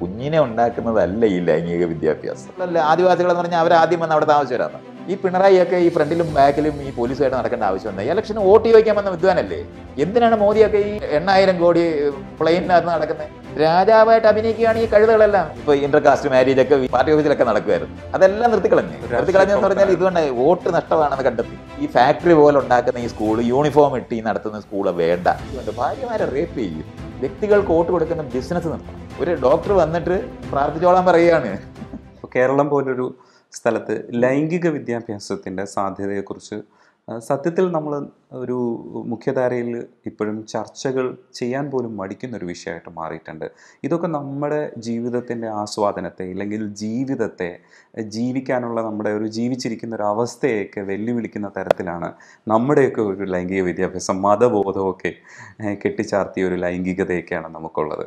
കുഞ്ഞിനെ ഉണ്ടാക്കുന്നതല്ല ഈ ലൈംഗിക വിദ്യാഭ്യാസം അല്ല ആദിവാസികളെന്ന് പറഞ്ഞാൽ അവർ വന്ന് അവിടെ താമസിച്ചവരാണ് ഈ പിണറായിയൊക്കെ ഈ ഫ്രണ്ടിലും ബാക്കിലും ഈ പോലീസുമായിട്ട് നടക്കേണ്ട ആവശ്യം ഉണ്ടായി ഇലക്ഷന് വോട്ട് ചോദിക്കാൻ വന്ന വിദ്വാനല്ലേ എന്തിനാണ് മോദിയൊക്കെ ഈ എണ്ണായിരം കോടി പ്ലെയിനകത്ത് നടക്കുന്നത് രാജാവായിട്ട് അഭിനയിക്കുകയാണ് ഈ കഴുതകളെല്ലാം ഇപ്പൊ ഇന്റർകാസ്റ്റ് മാരേജ് ഒക്കെ പാർട്ടി ഓഫീസിലൊക്കെ നടക്കുമായിരുന്നു അതെല്ലാം നിർത്തിക്കളഞ്ഞു നിർത്തിക്കളഞ്ഞെന്ന് പറഞ്ഞാൽ ഇതുകൊണ്ട് വോട്ട് നഷ്ടമാണെന്ന് കണ്ടെത്തി ഈ ഫാക്ടറി പോലെ ഉണ്ടാക്കുന്ന ഈ സ്കൂൾ യൂണിഫോം ഇട്ടി നടത്തുന്ന സ്കൂൾ വേണ്ട ഇതുകൊണ്ട് ഭാര്യമാരെ റേപ്പ് ചെയ്യും വ്യക്തികൾക്ക് വോട്ട് കൊടുക്കുന്ന ബിസിനസ് നിർത്തണം ഒരു ഡോക്ടർ വന്നിട്ട് പ്രാർത്ഥിച്ചോളാൻ പറയുകയാണ് കേരളം പോലൊരു സ്ഥലത്ത് ലൈംഗിക വിദ്യാഭ്യാസത്തിൻ്റെ സാധ്യതയെക്കുറിച്ച് സത്യത്തിൽ നമ്മൾ ഒരു മുഖ്യധാരയിൽ ഇപ്പോഴും ചർച്ചകൾ ചെയ്യാൻ പോലും മടിക്കുന്നൊരു വിഷയമായിട്ട് മാറിയിട്ടുണ്ട് ഇതൊക്കെ നമ്മുടെ ജീവിതത്തിൻ്റെ ആസ്വാദനത്തെ ഇല്ലെങ്കിൽ ജീവിതത്തെ ജീവിക്കാനുള്ള നമ്മുടെ ഒരു ജീവിച്ചിരിക്കുന്ന ഒരു അവസ്ഥയൊക്കെ വെല്ലുവിളിക്കുന്ന തരത്തിലാണ് നമ്മുടെയൊക്കെ ഒരു ലൈംഗിക വിദ്യാഭ്യാസം മതബോധമൊക്കെ കെട്ടിച്ചാർത്തിയ ഒരു ലൈംഗികതയൊക്കെയാണ് നമുക്കുള്ളത്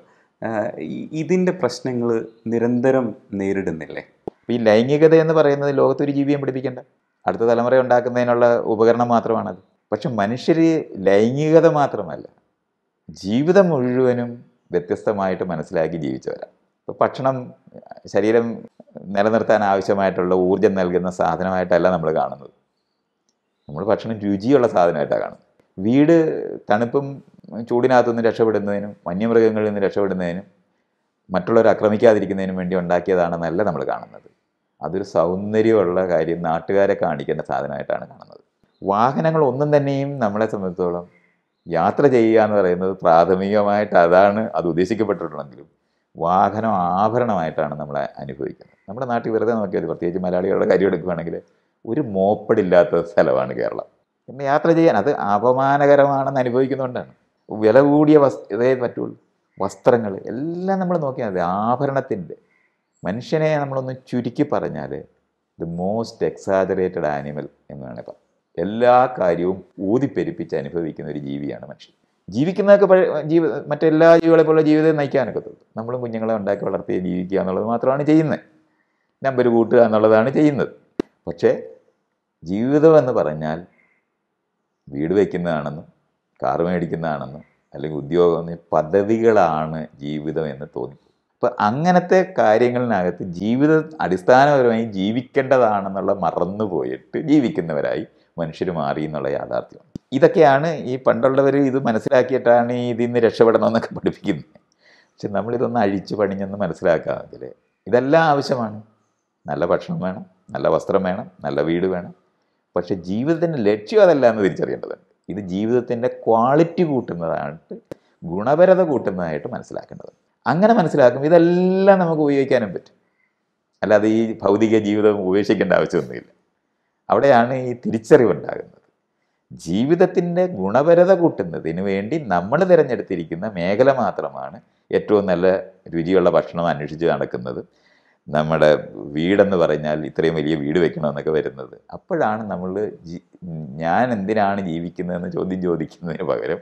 ഇതിൻ്റെ പ്രശ്നങ്ങൾ നിരന്തരം നേരിടുന്നില്ലേ ഈ ലൈംഗികത എന്ന് പറയുന്നത് ലോകത്തൊരു ജീവിയും പഠിപ്പിക്കേണ്ട അടുത്ത തലമുറ ഉണ്ടാക്കുന്നതിനുള്ള ഉപകരണം മാത്രമാണത് പക്ഷെ മനുഷ്യർ ലൈംഗികത മാത്രമല്ല ജീവിതം മുഴുവനും വ്യത്യസ്തമായിട്ട് മനസ്സിലാക്കി ജീവിച്ചവരാണ് ഇപ്പോൾ ഭക്ഷണം ശരീരം നിലനിർത്താൻ ആവശ്യമായിട്ടുള്ള ഊർജം നൽകുന്ന സാധനമായിട്ടല്ല നമ്മൾ കാണുന്നത് നമ്മൾ ഭക്ഷണം രുചിയുള്ള സാധനമായിട്ടാണ് കാണുന്നത് വീട് തണുപ്പും ചൂടിനകത്തു നിന്ന് രക്ഷപ്പെടുന്നതിനും വന്യമൃഗങ്ങളിൽ നിന്ന് രക്ഷപ്പെടുന്നതിനും മറ്റുള്ളവരെ ആക്രമിക്കാതിരിക്കുന്നതിനും വേണ്ടി ഉണ്ടാക്കിയതാണെന്നല്ല നമ്മൾ കാണുന്നത് അതൊരു സൗന്ദര്യമുള്ള കാര്യം നാട്ടുകാരെ കാണിക്കേണ്ട സാധനമായിട്ടാണ് കാണുന്നത് വാഹനങ്ങൾ ഒന്നും തന്നെയും നമ്മളെ സംബന്ധിച്ചോളം യാത്ര ചെയ്യുക എന്ന് പറയുന്നത് പ്രാഥമികമായിട്ട് അതാണ് അത് ഉദ്ദേശിക്കപ്പെട്ടിട്ടുള്ളെങ്കിലും വാഹനം ആഭരണമായിട്ടാണ് നമ്മളെ അനുഭവിക്കുന്നത് നമ്മുടെ നാട്ടിൽ വെറുതെ നോക്കിയത് പ്രത്യേകിച്ച് മലയാളികളുടെ കാര്യം എടുക്കുകയാണെങ്കിൽ ഒരു മോപ്പടില്ലാത്ത സ്ഥലമാണ് കേരളം പിന്നെ യാത്ര ചെയ്യാൻ അത് അപമാനകരമാണെന്ന് അനുഭവിക്കുന്നതുകൊണ്ടാണ് വില കൂടിയ വസ് ഇതേ പറ്റുള്ളൂ വസ്ത്രങ്ങൾ എല്ലാം നമ്മൾ നോക്കിയാൽ മതി ആഭരണത്തിൻ്റെ മനുഷ്യനെ നമ്മളൊന്ന് ചുരുക്കി പറഞ്ഞാൽ ദി മോസ്റ്റ് എക്സാജറേറ്റഡ് ആനിമൽ എന്ന് വേണേ പറയാം എല്ലാ കാര്യവും ഊതിപ്പെരുപ്പിച്ച് അനുഭവിക്കുന്ന ഒരു ജീവിയാണ് മനുഷ്യൻ ജീവിക്കുന്നതൊക്കെ ജീവി മറ്റെല്ലാ ജീവികളെ പോലെ ജീവിതം തോന്നും നമ്മളും കുഞ്ഞുങ്ങളെ ഉണ്ടാക്കി വളർത്തി ജീവിക്കുക എന്നുള്ളത് മാത്രമാണ് ചെയ്യുന്നത് നമ്പർ കൂട്ടുക എന്നുള്ളതാണ് ചെയ്യുന്നത് പക്ഷേ ജീവിതം എന്ന് പറഞ്ഞാൽ വീട് വയ്ക്കുന്നതാണെന്നും കാർ മേടിക്കുന്നതാണെന്നും അല്ലെങ്കിൽ ഉദ്യോഗം പദവികളാണ് ജീവിതം എന്ന് തോന്നി അപ്പം അങ്ങനത്തെ കാര്യങ്ങളിനകത്ത് ജീവിത അടിസ്ഥാനപരമായി ജീവിക്കേണ്ടതാണെന്നുള്ള മറന്നുപോയിട്ട് ജീവിക്കുന്നവരായി മനുഷ്യർ മാറി എന്നുള്ള യാഥാർത്ഥ്യം ഇതൊക്കെയാണ് ഈ പണ്ടുള്ളവർ ഇത് മനസ്സിലാക്കിയിട്ടാണ് ഈ ഇതിൽ നിന്ന് രക്ഷപ്പെടണമെന്നൊക്കെ പഠിപ്പിക്കുന്നത് പക്ഷെ നമ്മളിതൊന്ന് അഴിച്ച് പണിഞ്ഞെന്ന് മനസ്സിലാക്കാമെങ്കിൽ ഇതെല്ലാം ആവശ്യമാണ് നല്ല ഭക്ഷണം വേണം നല്ല വസ്ത്രം വേണം നല്ല വീട് വേണം പക്ഷെ ജീവിതത്തിൻ്റെ ലക്ഷ്യം അതല്ല എന്ന് തിരിച്ചറിയേണ്ടതുണ്ട് ഇത് ജീവിതത്തിൻ്റെ ക്വാളിറ്റി കൂട്ടുന്നതായിട്ട് ഗുണപരത കൂട്ടുന്നതായിട്ട് മനസ്സിലാക്കേണ്ടത് അങ്ങനെ മനസ്സിലാക്കും ഇതെല്ലാം നമുക്ക് ഉപയോഗിക്കാനും പറ്റും അല്ലാതെ ഈ ഭൗതിക ജീവിതം ഉപേക്ഷിക്കേണ്ട ആവശ്യമൊന്നുമില്ല അവിടെയാണ് ഈ തിരിച്ചറിവുണ്ടാകുന്നത് ജീവിതത്തിൻ്റെ ഗുണപരത കൂട്ടുന്നതിന് വേണ്ടി നമ്മൾ തിരഞ്ഞെടുത്തിരിക്കുന്ന മേഖല മാത്രമാണ് ഏറ്റവും നല്ല രുചിയുള്ള ഭക്ഷണം അന്വേഷിച്ച് നടക്കുന്നത് നമ്മുടെ വീടെന്ന് പറഞ്ഞാൽ ഇത്രയും വലിയ വീട് വെക്കണമെന്നൊക്കെ വരുന്നത് അപ്പോഴാണ് നമ്മൾ ഞാൻ എന്തിനാണ് ജീവിക്കുന്നതെന്ന് ചോദ്യം ചോദിക്കുന്നതിന് പകരം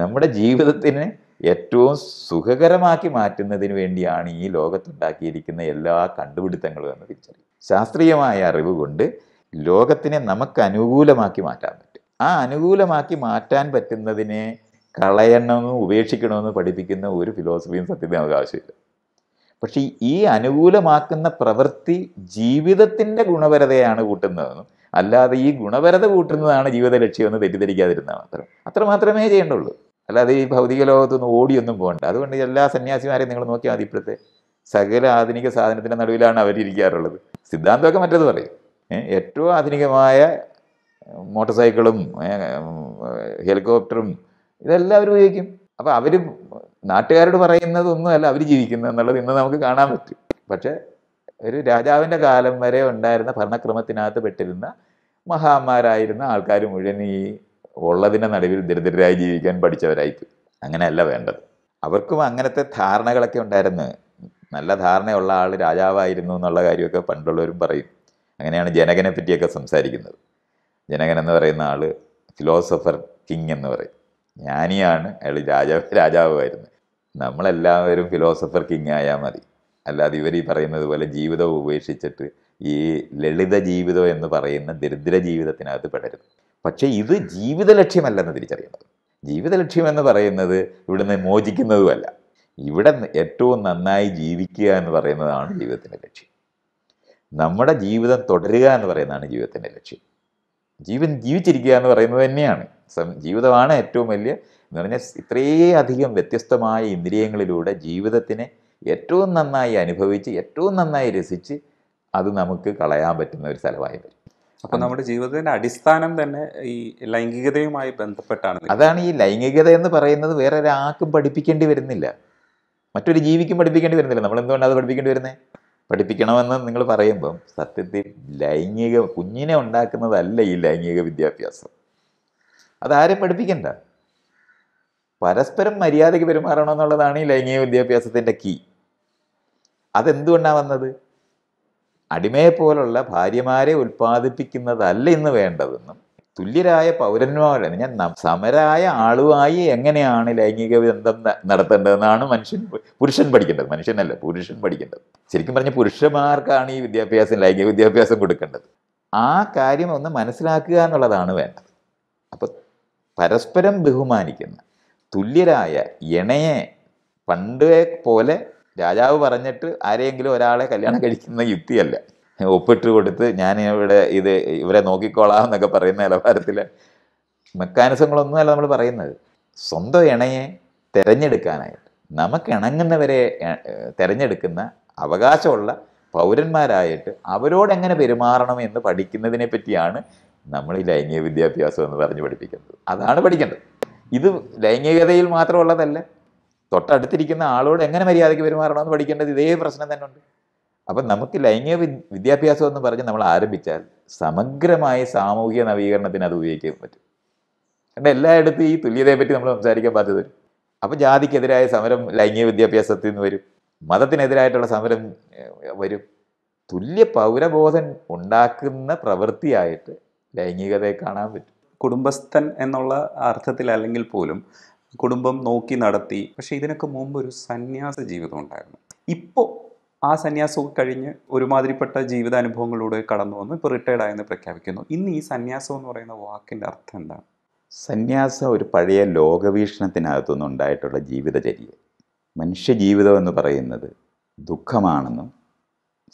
നമ്മുടെ ജീവിതത്തിന് ഏറ്റവും സുഖകരമാക്കി മാറ്റുന്നതിന് വേണ്ടിയാണ് ഈ ലോകത്തുണ്ടാക്കിയിരിക്കുന്ന എല്ലാ കണ്ടുപിടുത്തങ്ങളും എന്ന് തിരിച്ചറിയും ശാസ്ത്രീയമായ അറിവ് കൊണ്ട് ലോകത്തിനെ നമുക്ക് അനുകൂലമാക്കി മാറ്റാൻ പറ്റും ആ അനുകൂലമാക്കി മാറ്റാൻ പറ്റുന്നതിനെ കളയണമെന്നും ഉപേക്ഷിക്കണമെന്ന് പഠിപ്പിക്കുന്ന ഒരു ഫിലോസഫിയും സത്യത്തിന് നമുക്ക് ആവശ്യമില്ല പക്ഷേ ഈ അനുകൂലമാക്കുന്ന പ്രവൃത്തി ജീവിതത്തിൻ്റെ ഗുണപരതയാണ് കൂട്ടുന്നതെന്നും അല്ലാതെ ഈ ഗുണപരത കൂട്ടുന്നതാണ് ജീവിത ലക്ഷ്യമെന്ന് തെറ്റിദ്ധരിക്കാതിരുന്നതാണ് അത്ര അത്ര മാത്രമേ ചെയ്യേണ്ടുള്ളൂ അല്ലാതെ ഈ ഭൗതിക ലോകത്തൊന്നും ഓടിയൊന്നും പോകണ്ട അതുകൊണ്ട് എല്ലാ സന്യാസിമാരെയും നിങ്ങൾ നോക്കിയാൽ മതി ഇപ്പോഴത്തെ സകല ആധുനിക സാധനത്തിൻ്റെ നടുവിലാണ് അവരിയ്ക്കാറുള്ളത് സിദ്ധാന്തമൊക്കെ മറ്റത് പറയും ഏറ്റവും ആധുനികമായ മോട്ടോർ സൈക്കിളും ഹെലികോപ്റ്ററും ഇതെല്ലാവരും ഉപയോഗിക്കും അപ്പോൾ അവർ നാട്ടുകാരോട് പറയുന്നതൊന്നുമല്ല അവർ ജീവിക്കുന്നത് എന്നുള്ളത് ഇന്ന് നമുക്ക് കാണാൻ പറ്റും പക്ഷേ ഒരു രാജാവിൻ്റെ കാലം വരെ ഉണ്ടായിരുന്ന ഭരണക്രമത്തിനകത്ത് പെട്ടിരുന്ന മഹാന്മാരായിരുന്ന ആൾക്കാർ മുഴുവൻ ഈ ഉള്ളതിൻ്റെ നടുവിൽ ദരിദ്രരായി ജീവിക്കാൻ പഠിച്ചവരായിപ്പോയി അങ്ങനെയല്ല വേണ്ടത് അവർക്കും അങ്ങനത്തെ ധാരണകളൊക്കെ ഉണ്ടായിരുന്നു നല്ല ധാരണയുള്ള ആൾ രാജാവായിരുന്നു എന്നുള്ള കാര്യമൊക്കെ പണ്ടുള്ളവരും പറയും അങ്ങനെയാണ് ജനകനെ പറ്റിയൊക്കെ സംസാരിക്കുന്നത് ജനകൻ എന്ന് പറയുന്ന ആൾ ഫിലോസഫർ കിങ് എന്ന് പറയും ജ്ഞാനിയാണ് അയാൾ രാജാവ് രാജാവുമായിരുന്നു നമ്മളെല്ലാവരും ഫിലോസഫർ കിങ് ആയാൽ മതി അല്ലാതെ ഇവർ ഈ പറയുന്നത് പോലെ ജീവിതം ഉപേക്ഷിച്ചിട്ട് ഈ ലളിത ജീവിതം എന്ന് പറയുന്ന ദരിദ്ര ജീവിതത്തിനകത്ത് പെടരുത് പക്ഷേ ഇത് ജീവിത ലക്ഷ്യമല്ലെന്ന് തിരിച്ചറിയുന്നത് ജീവിത ലക്ഷ്യമെന്ന് പറയുന്നത് ഇവിടുന്ന് മോചിക്കുന്നതുമല്ല ഇവിടെ ഏറ്റവും നന്നായി ജീവിക്കുക എന്ന് പറയുന്നതാണ് ജീവിതത്തിൻ്റെ ലക്ഷ്യം നമ്മുടെ ജീവിതം തുടരുക എന്ന് പറയുന്നതാണ് ജീവിതത്തിൻ്റെ ലക്ഷ്യം ജീവൻ ജീവിച്ചിരിക്കുക എന്ന് പറയുന്നത് തന്നെയാണ് ജീവിതമാണ് ഏറ്റവും വലിയ എന്ന് പറഞ്ഞാൽ ഇത്രയധികം വ്യത്യസ്തമായ ഇന്ദ്രിയങ്ങളിലൂടെ ജീവിതത്തിനെ ഏറ്റവും നന്നായി അനുഭവിച്ച് ഏറ്റവും നന്നായി രസിച്ച് അത് നമുക്ക് കളയാൻ പറ്റുന്ന ഒരു സ്ഥലമായി വരും അപ്പോൾ നമ്മുടെ ജീവിതത്തിന്റെ അടിസ്ഥാനം തന്നെ ഈ ലൈംഗികതയുമായി ബന്ധപ്പെട്ടാണ് അതാണ് ഈ ലൈംഗികത എന്ന് പറയുന്നത് വേറെ ഒരാൾക്കും പഠിപ്പിക്കേണ്ടി വരുന്നില്ല മറ്റൊരു ജീവിക്കും പഠിപ്പിക്കേണ്ടി വരുന്നില്ല നമ്മൾ എന്തുകൊണ്ടാണ് അത് പഠിപ്പിക്കേണ്ടി വരുന്നത് പഠിപ്പിക്കണമെന്ന് നിങ്ങൾ പറയുമ്പം സത്യത്തിൽ ലൈംഗിക കുഞ്ഞിനെ ഉണ്ടാക്കുന്നതല്ല ഈ ലൈംഗിക വിദ്യാഭ്യാസം അതാരും പഠിപ്പിക്കണ്ട പരസ്പരം മര്യാദയ്ക്ക് പെരുമാറണം എന്നുള്ളതാണ് ഈ ലൈംഗിക വിദ്യാഭ്യാസത്തിൻ്റെ കീ അതെന്തുകൊണ്ടാണ് വന്നത് അടിമയെ പോലുള്ള ഭാര്യമാരെ ഉൽപ്പാദിപ്പിക്കുന്നതല്ല ഇന്ന് വേണ്ടതെന്നും തുല്യരായ പൗരന്മാരെ ഞാൻ സമരായ ആളുമായി എങ്ങനെയാണ് ലൈംഗിക ബന്ധം നടത്തേണ്ടതെന്നാണ് മനുഷ്യൻ പുരുഷൻ പഠിക്കേണ്ടത് മനുഷ്യനല്ല പുരുഷൻ പഠിക്കേണ്ടത് ശരിക്കും പറഞ്ഞ പുരുഷന്മാർക്കാണ് ഈ വിദ്യാഭ്യാസം ലൈംഗിക വിദ്യാഭ്യാസം കൊടുക്കേണ്ടത് ആ കാര്യം ഒന്ന് മനസ്സിലാക്കുക എന്നുള്ളതാണ് വേണ്ടത് അപ്പോൾ പരസ്പരം ബഹുമാനിക്കുന്ന തുല്യരായ ഇണയെ പണ്ടേ പോലെ രാജാവ് പറഞ്ഞിട്ട് ആരെയെങ്കിലും ഒരാളെ കല്യാണം കഴിക്കുന്ന യുക്തിയല്ല ഒപ്പിട്ട് കൊടുത്ത് ഞാൻ ഇവിടെ ഇത് ഇവരെ നോക്കിക്കോളാം എന്നൊക്കെ പറയുന്ന നിലവാരത്തിലെ മെക്കാനിസങ്ങളൊന്നുമല്ല നമ്മൾ പറയുന്നത് സ്വന്തം ഇണയെ തിരഞ്ഞെടുക്കാനായിട്ട് നമുക്ക് ഇണങ്ങുന്നവരെ തിരഞ്ഞെടുക്കുന്ന അവകാശമുള്ള പൗരന്മാരായിട്ട് അവരോട് എങ്ങനെ പെരുമാറണം എന്ന് പഠിക്കുന്നതിനെ പറ്റിയാണ് നമ്മൾ ഈ ലൈംഗിക വിദ്യാഭ്യാസം എന്ന് പറഞ്ഞ് പഠിപ്പിക്കുന്നത് അതാണ് പഠിക്കേണ്ടത് ഇത് ലൈംഗികതയിൽ മാത്രമുള്ളതല്ല തൊട്ടടുത്തിരിക്കുന്ന ആളോട് എങ്ങനെ മര്യാദയ്ക്ക് പെരുമാറണമെന്ന് പഠിക്കേണ്ടത് ഇതേ പ്രശ്നം തന്നെ ഉണ്ട് അപ്പം നമുക്ക് ലൈംഗിക വിദ്യാഭ്യാസം എന്ന് പറഞ്ഞ് നമ്മൾ ആരംഭിച്ചാൽ സമഗ്രമായ സാമൂഹിക നവീകരണത്തിന് അത് ഉപയോഗിക്കാൻ പറ്റും കാരണം എല്ലായിടത്തും ഈ തുല്യതയെപ്പറ്റി നമ്മൾ സംസാരിക്കാൻ ബാധ്യത വരും അപ്പോൾ ജാതിക്കെതിരായ സമരം ലൈംഗിക വിദ്യാഭ്യാസത്തിൽ നിന്ന് വരും മതത്തിനെതിരായിട്ടുള്ള സമരം വരും തുല്യ പൗരബോധം ഉണ്ടാക്കുന്ന പ്രവൃത്തിയായിട്ട് ലൈംഗികതയെ കാണാൻ പറ്റും കുടുംബസ്ഥൻ എന്നുള്ള അർത്ഥത്തിൽ അല്ലെങ്കിൽ പോലും കുടുംബം നോക്കി നടത്തി പക്ഷെ ഇതിനൊക്കെ മുമ്പ് ഒരു സന്യാസ ജീവിതം ഉണ്ടായിരുന്നു ഇപ്പോൾ ആ സന്യാസമൊക്കെ കഴിഞ്ഞ് ഒരുമാതിരിപ്പെട്ട ജീവിതാനുഭവങ്ങളിലൂടെ കടന്നു വന്നു ഇപ്പോൾ റിട്ടയർഡ് ആയെന്ന് പ്രഖ്യാപിക്കുന്നു ഇന്ന് ഈ സന്യാസം എന്ന് പറയുന്ന വാക്കിൻ്റെ അർത്ഥം എന്താണ് സന്യാസം ഒരു പഴയ ലോകവീക്ഷണത്തിനകത്തുനിന്ന് ഉണ്ടായിട്ടുള്ള ജീവിതചര്യ മനുഷ്യജീവിതം എന്ന് പറയുന്നത് ദുഃഖമാണെന്നും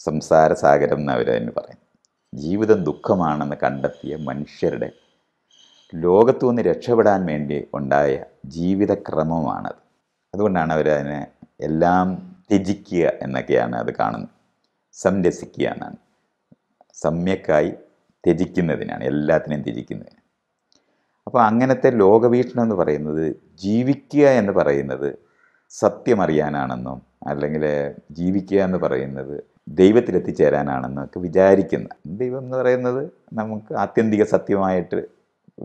സംസാരസാഗരം എന്ന് അവർ തന്നെ പറയുന്നു ജീവിതം ദുഃഖമാണെന്ന് കണ്ടെത്തിയ മനുഷ്യരുടെ ലോകത്തു നിന്ന് രക്ഷപ്പെടാൻ വേണ്ടി ഉണ്ടായ ജീവിതക്രമമാണത് അതുകൊണ്ടാണ് അവർ അതിനെ എല്ലാം ത്യജിക്കുക എന്നൊക്കെയാണ് അത് കാണുന്നത് സംരസിക്കുക എന്നാണ് സമ്യക്കായി ത്യജിക്കുന്നതിനാണ് എല്ലാത്തിനെയും ത്യജിക്കുന്നതിന് അപ്പോൾ അങ്ങനത്തെ ലോകവീക്ഷണം എന്ന് പറയുന്നത് ജീവിക്കുക എന്ന് പറയുന്നത് സത്യമറിയാനാണെന്നും അല്ലെങ്കിൽ ജീവിക്കുക എന്ന് പറയുന്നത് ദൈവത്തിലെത്തിച്ചേരാനാണെന്നൊക്കെ വിചാരിക്കുന്ന ദൈവം എന്ന് പറയുന്നത് നമുക്ക് ആത്യന്തിക സത്യമായിട്ട്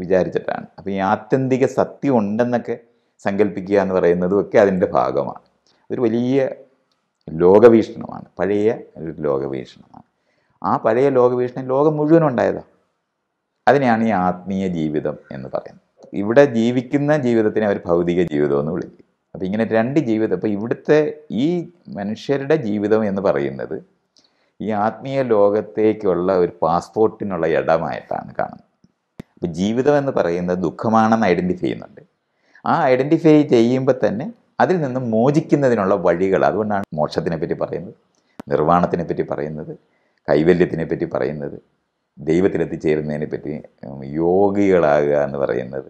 വിചാരിച്ചിട്ടാണ് അപ്പോൾ ഈ ആത്യന്തിക സത്യം ഉണ്ടെന്നൊക്കെ സങ്കല്പിക്കുക എന്ന് പറയുന്നതും ഒക്കെ അതിൻ്റെ ഭാഗമാണ് ഒരു വലിയ ലോകവീക്ഷണമാണ് പഴയ ഒരു ലോകവീക്ഷണമാണ് ആ പഴയ ലോകവീക്ഷണം ലോകം മുഴുവൻ ഉണ്ടായതാണ് അതിനെയാണ് ഈ ആത്മീയ ജീവിതം എന്ന് പറയുന്നത് ഇവിടെ ജീവിക്കുന്ന ജീവിതത്തിനെ അവർ ഭൗതിക ജീവിതം എന്ന് വിളിക്കും അപ്പോൾ ഇങ്ങനെ രണ്ട് ജീവിതം അപ്പോൾ ഇവിടുത്തെ ഈ മനുഷ്യരുടെ ജീവിതം എന്ന് പറയുന്നത് ഈ ആത്മീയ ലോകത്തേക്കുള്ള ഒരു പാസ്പോർട്ടിനുള്ള ഇടമായിട്ടാണ് കാണുന്നത് അപ്പോൾ ജീവിതം എന്ന് പറയുന്നത് ദുഃഖമാണെന്ന് ഐഡൻറ്റിഫൈ ചെയ്യുന്നുണ്ട് ആ ഐഡൻറ്റിഫൈ ചെയ്യുമ്പോൾ തന്നെ അതിൽ നിന്ന് മോചിക്കുന്നതിനുള്ള വഴികൾ അതുകൊണ്ടാണ് മോക്ഷത്തിനെ പറ്റി പറയുന്നത് നിർവ്വാണത്തിനെ പറ്റി പറയുന്നത് കൈവല്യത്തിനെ പറ്റി പറയുന്നത് ദൈവത്തിലെത്തിച്ചേരുന്നതിനെ പറ്റി യോഗികളാകുക എന്ന് പറയുന്നത്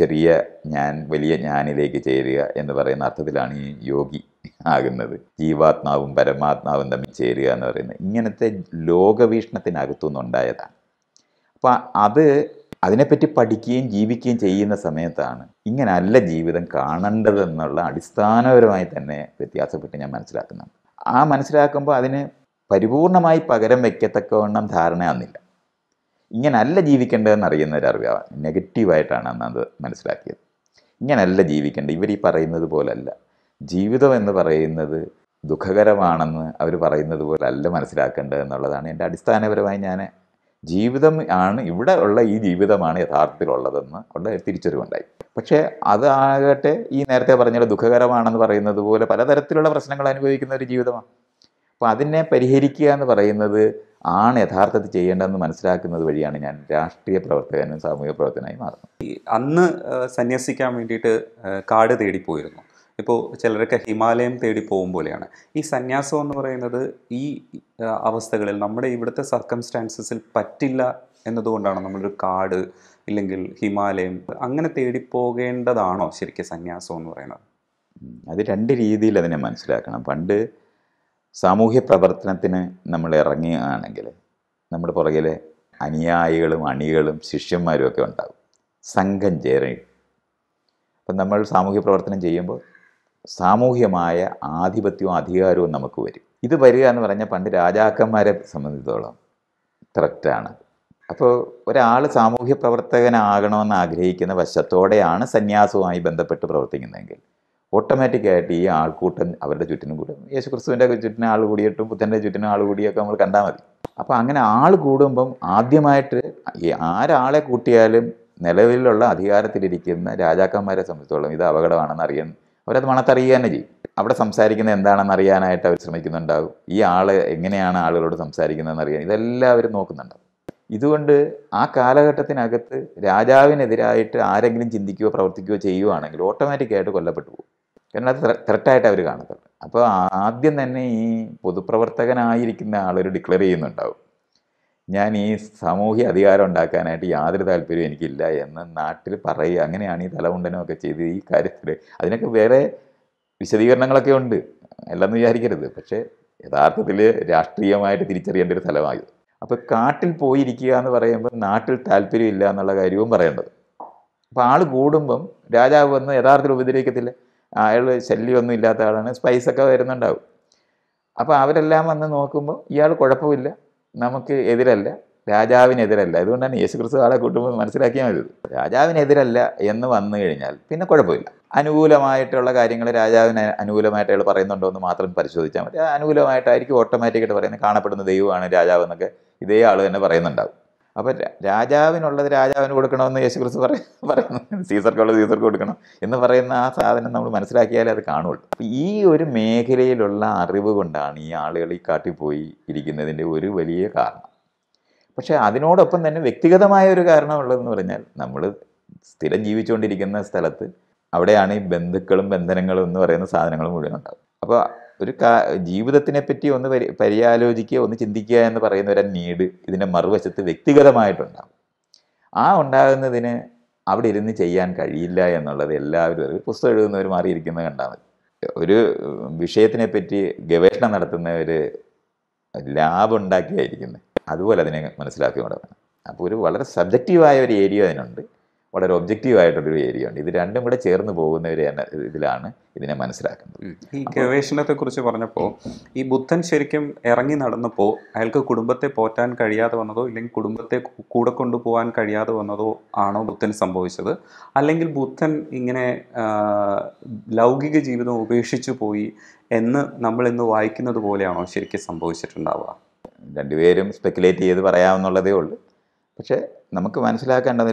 ചെറിയ ഞാൻ വലിയ ഞാനിലേക്ക് ചേരുക എന്ന് പറയുന്ന അർത്ഥത്തിലാണ് ഈ യോഗി ആകുന്നത് ജീവാത്മാവും പരമാത്മാവും തമ്മിൽ ചേരുക എന്ന് പറയുന്നത് ഇങ്ങനത്തെ ലോകവീക്ഷണത്തിനകത്തുനിന്നുണ്ടായതാണ് അപ്പം അത് അതിനെപ്പറ്റി പഠിക്കുകയും ജീവിക്കുകയും ചെയ്യുന്ന സമയത്താണ് ഇങ്ങനല്ല ജീവിതം കാണേണ്ടതെന്നുള്ള അടിസ്ഥാനപരമായി തന്നെ വ്യത്യാസപ്പെട്ട് ഞാൻ മനസ്സിലാക്കുന്നുണ്ട് ആ മനസ്സിലാക്കുമ്പോൾ അതിന് പരിപൂർണമായി പകരം വയ്ക്കത്തക്കവണ്ണം ധാരണ ഇങ്ങനല്ല ജീവിക്കേണ്ടതെന്ന് അറിയുന്ന ഒരു അറിവാണ് നെഗറ്റീവായിട്ടാണ് അന്ന് അത് മനസ്സിലാക്കിയത് ഇങ്ങനല്ല ജീവിക്കേണ്ടത് ഇവർ ഈ പറയുന്നത് പോലല്ല ജീവിതം എന്ന് പറയുന്നത് ദുഃഖകരമാണെന്ന് അവർ പറയുന്നത് പോലല്ല മനസ്സിലാക്കേണ്ടത് എന്നുള്ളതാണ് എൻ്റെ അടിസ്ഥാനപരമായി ഞാൻ ജീവിതം ആണ് ഇവിടെ ഉള്ള ഈ ജീവിതമാണ് യഥാർത്ഥത്തിലുള്ളതെന്ന് കൊണ്ട് തിരിച്ചറിവുണ്ടായി പക്ഷേ അതാകട്ടെ ഈ നേരത്തെ പറഞ്ഞ ദുഃഖകരമാണെന്ന് പറയുന്നത് പോലെ പലതരത്തിലുള്ള പ്രശ്നങ്ങൾ അനുഭവിക്കുന്ന ഒരു ജീവിതമാണ് അപ്പോൾ അതിനെ പരിഹരിക്കുക എന്ന് പറയുന്നത് ആണ് യഥാർത്ഥത്തിൽ ചെയ്യേണ്ടതെന്ന് മനസ്സിലാക്കുന്നത് വഴിയാണ് ഞാൻ രാഷ്ട്രീയ പ്രവർത്തകനും സാമൂഹിക പ്രവർത്തകനായി മാറുന്നത് അന്ന് സന്യസിക്കാൻ വേണ്ടിയിട്ട് കാട് തേടിപ്പോയിരുന്നു ഇപ്പോൾ ചിലരൊക്കെ ഹിമാലയം തേടി പോകും പോലെയാണ് ഈ സന്യാസം എന്ന് പറയുന്നത് ഈ അവസ്ഥകളിൽ നമ്മുടെ ഇവിടുത്തെ സർക്കംസ്റ്റാൻസസിൽ പറ്റില്ല എന്നതുകൊണ്ടാണ് നമ്മളൊരു കാട് ഇല്ലെങ്കിൽ ഹിമാലയം അങ്ങനെ തേടി ശരിക്കും സന്യാസം എന്ന് പറയുന്നത് അത് രണ്ട് രീതിയിൽ അതിനെ മനസ്സിലാക്കണം പണ്ട് സാമൂഹ്യ പ്രവർത്തനത്തിന് നമ്മൾ ഇറങ്ങുകയാണെങ്കിൽ നമ്മുടെ പുറകിൽ അനുയായികളും അണികളും ശിഷ്യന്മാരും ഒക്കെ ഉണ്ടാകും സംഘം ചേരണി അപ്പം നമ്മൾ സാമൂഹ്യ പ്രവർത്തനം ചെയ്യുമ്പോൾ സാമൂഹ്യമായ ആധിപത്യവും അധികാരവും നമുക്ക് വരും ഇത് വരിക എന്ന് പറഞ്ഞാൽ പണ്ട് രാജാക്കന്മാരെ സംബന്ധിച്ചിടത്തോളം ത്രറ്റാണ് അപ്പോൾ ഒരാൾ സാമൂഹ്യ പ്രവർത്തകനാകണമെന്ന് ആഗ്രഹിക്കുന്ന വശത്തോടെയാണ് സന്യാസവുമായി ബന്ധപ്പെട്ട് പ്രവർത്തിക്കുന്നതെങ്കിൽ ഓട്ടോമാറ്റിക്കായിട്ട് ഈ ആൾക്കൂട്ടം അവരുടെ ചുറ്റിനും കൂടെ യേശു ക്രിസ്തുവിൻ്റെ ചുറ്റിനും ആൾ കൂടിയിട്ടും ബുദ്ധൻ്റെ ചുറ്റിനും ആൾ കൂടിയൊക്കെ നമ്മൾ കണ്ടാൽ മതി അപ്പോൾ അങ്ങനെ ആൾ കൂടുമ്പം ആദ്യമായിട്ട് ആരാളെ കൂട്ടിയാലും നിലവിലുള്ള അധികാരത്തിലിരിക്കുന്ന രാജാക്കന്മാരെ സംബന്ധിച്ചോളം ഇത് അപകടമാണെന്ന് അറിയാൻ അവരത് മണത്തറിയുക തന്നെ ചെയ്യും അവിടെ സംസാരിക്കുന്നത് എന്താണെന്ന് അറിയാനായിട്ട് അവർ ശ്രമിക്കുന്നുണ്ടാകും ഈ ആൾ എങ്ങനെയാണ് ആളുകളോട് സംസാരിക്കുന്നതെന്ന് അറിയാൻ ഇതെല്ലാം അവർ നോക്കുന്നുണ്ടാവും ഇതുകൊണ്ട് ആ കാലഘട്ടത്തിനകത്ത് രാജാവിനെതിരായിട്ട് ആരെങ്കിലും ചിന്തിക്കുകയോ പ്രവർത്തിക്കുകയോ ചെയ്യുവാണെങ്കിൽ ഓട്ടോമാറ്റിക്കായിട്ട് കൊല്ലപ്പെട്ടു പോകും കാരണം അത് ത്രെട്ടായിട്ട് അവർ കാണത്തുള്ളൂ അപ്പോൾ ആദ്യം തന്നെ ഈ പൊതുപ്രവർത്തകനായിരിക്കുന്ന ആളൊരു ഡിക്ലെയർ ചെയ്യുന്നുണ്ടാവും ഞാൻ ഈ സാമൂഹ്യ അധികാരം ഉണ്ടാക്കാനായിട്ട് യാതൊരു താല്പര്യവും എനിക്കില്ല എന്ന് നാട്ടിൽ പറയുക അങ്ങനെയാണ് ഈ തലമുണ്ടനമൊക്കെ ചെയ്ത് ഈ കാര്യത്തിൽ അതിനൊക്കെ വേറെ വിശദീകരണങ്ങളൊക്കെ ഉണ്ട് അല്ലെന്ന് വിചാരിക്കരുത് പക്ഷേ യഥാർത്ഥത്തിൽ രാഷ്ട്രീയമായിട്ട് തിരിച്ചറിയേണ്ട ഒരു സ്ഥലമായത് അപ്പോൾ കാട്ടിൽ പോയിരിക്കുക എന്ന് പറയുമ്പോൾ നാട്ടിൽ താല്പര്യമില്ല എന്നുള്ള കാര്യവും പറയേണ്ടത് അപ്പോൾ ആൾ കൂടുമ്പം രാജാവ് വന്ന് യഥാർത്ഥത്തിൽ ഉപദ്രവിക്കത്തില്ല അയാൾ ശല്യമൊന്നും ഇല്ലാത്ത ആളാണ് സ്പൈസൊക്കെ വരുന്നുണ്ടാവും അപ്പോൾ അവരെല്ലാം വന്ന് നോക്കുമ്പോൾ ഇയാൾ കുഴപ്പമില്ല നമുക്ക് എതിരല്ല രാജാവിനെതിരല്ല അതുകൊണ്ടാണ് യേശു ക്രിസ്തു ആളെ കൂട്ടുമ്പോൾ മനസ്സിലാക്കിയാൽ മതി രാജാവിനെതിരല്ല എന്ന് വന്നു കഴിഞ്ഞാൽ പിന്നെ കുഴപ്പമില്ല അനുകൂലമായിട്ടുള്ള കാര്യങ്ങൾ രാജാവിന് അനുകൂലമായിട്ട് അയാൾ പറയുന്നുണ്ടോ എന്ന് മാത്രം പരിശോധിച്ചാൽ മതി അനുകൂലമായിട്ടായിരിക്കും ഓട്ടോമാറ്റിക്കായിട്ട് പറയുന്നത് കാണപ്പെടുന്ന ദൈവമാണ് രാജാവ് എന്നൊക്കെ ഇതേ ആൾ തന്നെ പറയുന്നുണ്ടാവും അപ്പോൾ രാജാവിനുള്ളത് രാജാവിന് കൊടുക്കണമെന്ന് യേശുക്രിസ്തു പറയ പറയുന്നു സീസർക്കുള്ളത് സീസർക്ക് കൊടുക്കണം എന്ന് പറയുന്ന ആ സാധനം നമ്മൾ മനസ്സിലാക്കിയാലേ അത് കാണുള്ളൂ അപ്പം ഈ ഒരു മേഖലയിലുള്ള അറിവ് കൊണ്ടാണ് ഈ ആളുകൾ ഈ പോയി ഇരിക്കുന്നതിൻ്റെ ഒരു വലിയ കാരണം പക്ഷേ അതിനോടൊപ്പം തന്നെ വ്യക്തിഗതമായ ഒരു കാരണമുള്ളതെന്ന് പറഞ്ഞാൽ നമ്മൾ സ്ഥിരം ജീവിച്ചുകൊണ്ടിരിക്കുന്ന സ്ഥലത്ത് അവിടെയാണ് ഈ ബന്ധുക്കളും ബന്ധനങ്ങളും എന്ന് പറയുന്ന സാധനങ്ങളും മുഴുവൻ ഉണ്ടാവും അപ്പോൾ ഒരു കാ ജീവിതത്തിനെ പറ്റി ഒന്ന് പരി പര്യാലോചിക്കുക ഒന്ന് ചിന്തിക്കുക എന്ന് പറയുന്ന ഒരു നീട് ഇതിൻ്റെ മറുവശത്ത് വ്യക്തിഗതമായിട്ടുണ്ടാകും ആ ഉണ്ടാകുന്നതിന് അവിടെ ഇരുന്ന് ചെയ്യാൻ കഴിയില്ല എന്നുള്ളത് എല്ലാവരും ഒരു പുസ്തകം എഴുതുന്നവർ മാറിയിരിക്കുന്ന കണ്ടാൽ മതി ഒരു വിഷയത്തിനെ പറ്റി ഗവേഷണം നടത്തുന്നവർ ലാബ് ഉണ്ടാക്കിയായിരിക്കുന്നത് അതുപോലെ അതിനെ മനസ്സിലാക്കി കൊടുക്കണം അപ്പോൾ ഒരു വളരെ സബ്ജക്റ്റീവായ ഒരു ഏരിയ അതിനുണ്ട് വളരെ ഒരു ഏരിയ ഉണ്ട് ഇത് രണ്ടും കൂടെ ചേർന്ന് പോകുന്ന ഒരു ഇതിലാണ് ഇതിനെ മനസ്സിലാക്കുന്നത് ഈ കുറിച്ച് പറഞ്ഞപ്പോൾ ഈ ബുദ്ധൻ ശരിക്കും ഇറങ്ങി നടന്നപ്പോൾ അയാൾക്ക് കുടുംബത്തെ പോറ്റാൻ കഴിയാതെ വന്നതോ ഇല്ലെങ്കിൽ കുടുംബത്തെ കൂടെ കൊണ്ടുപോകാൻ കഴിയാതെ വന്നതോ ആണോ ബുദ്ധൻ സംഭവിച്ചത് അല്ലെങ്കിൽ ബുദ്ധൻ ഇങ്ങനെ ലൗകിക ജീവിതം ഉപേക്ഷിച്ചു പോയി എന്ന് നമ്മൾ ഇന്ന് വായിക്കുന്നത് പോലെയാണോ ശരിക്കും സംഭവിച്ചിട്ടുണ്ടാവുക രണ്ടുപേരും സ്പെക്കുലേറ്റ് ചെയ്ത് പറയാമെന്നുള്ളതേ ഉള്ളൂ പക്ഷേ നമുക്ക് മനസ്സിലാക്കേണ്ടത്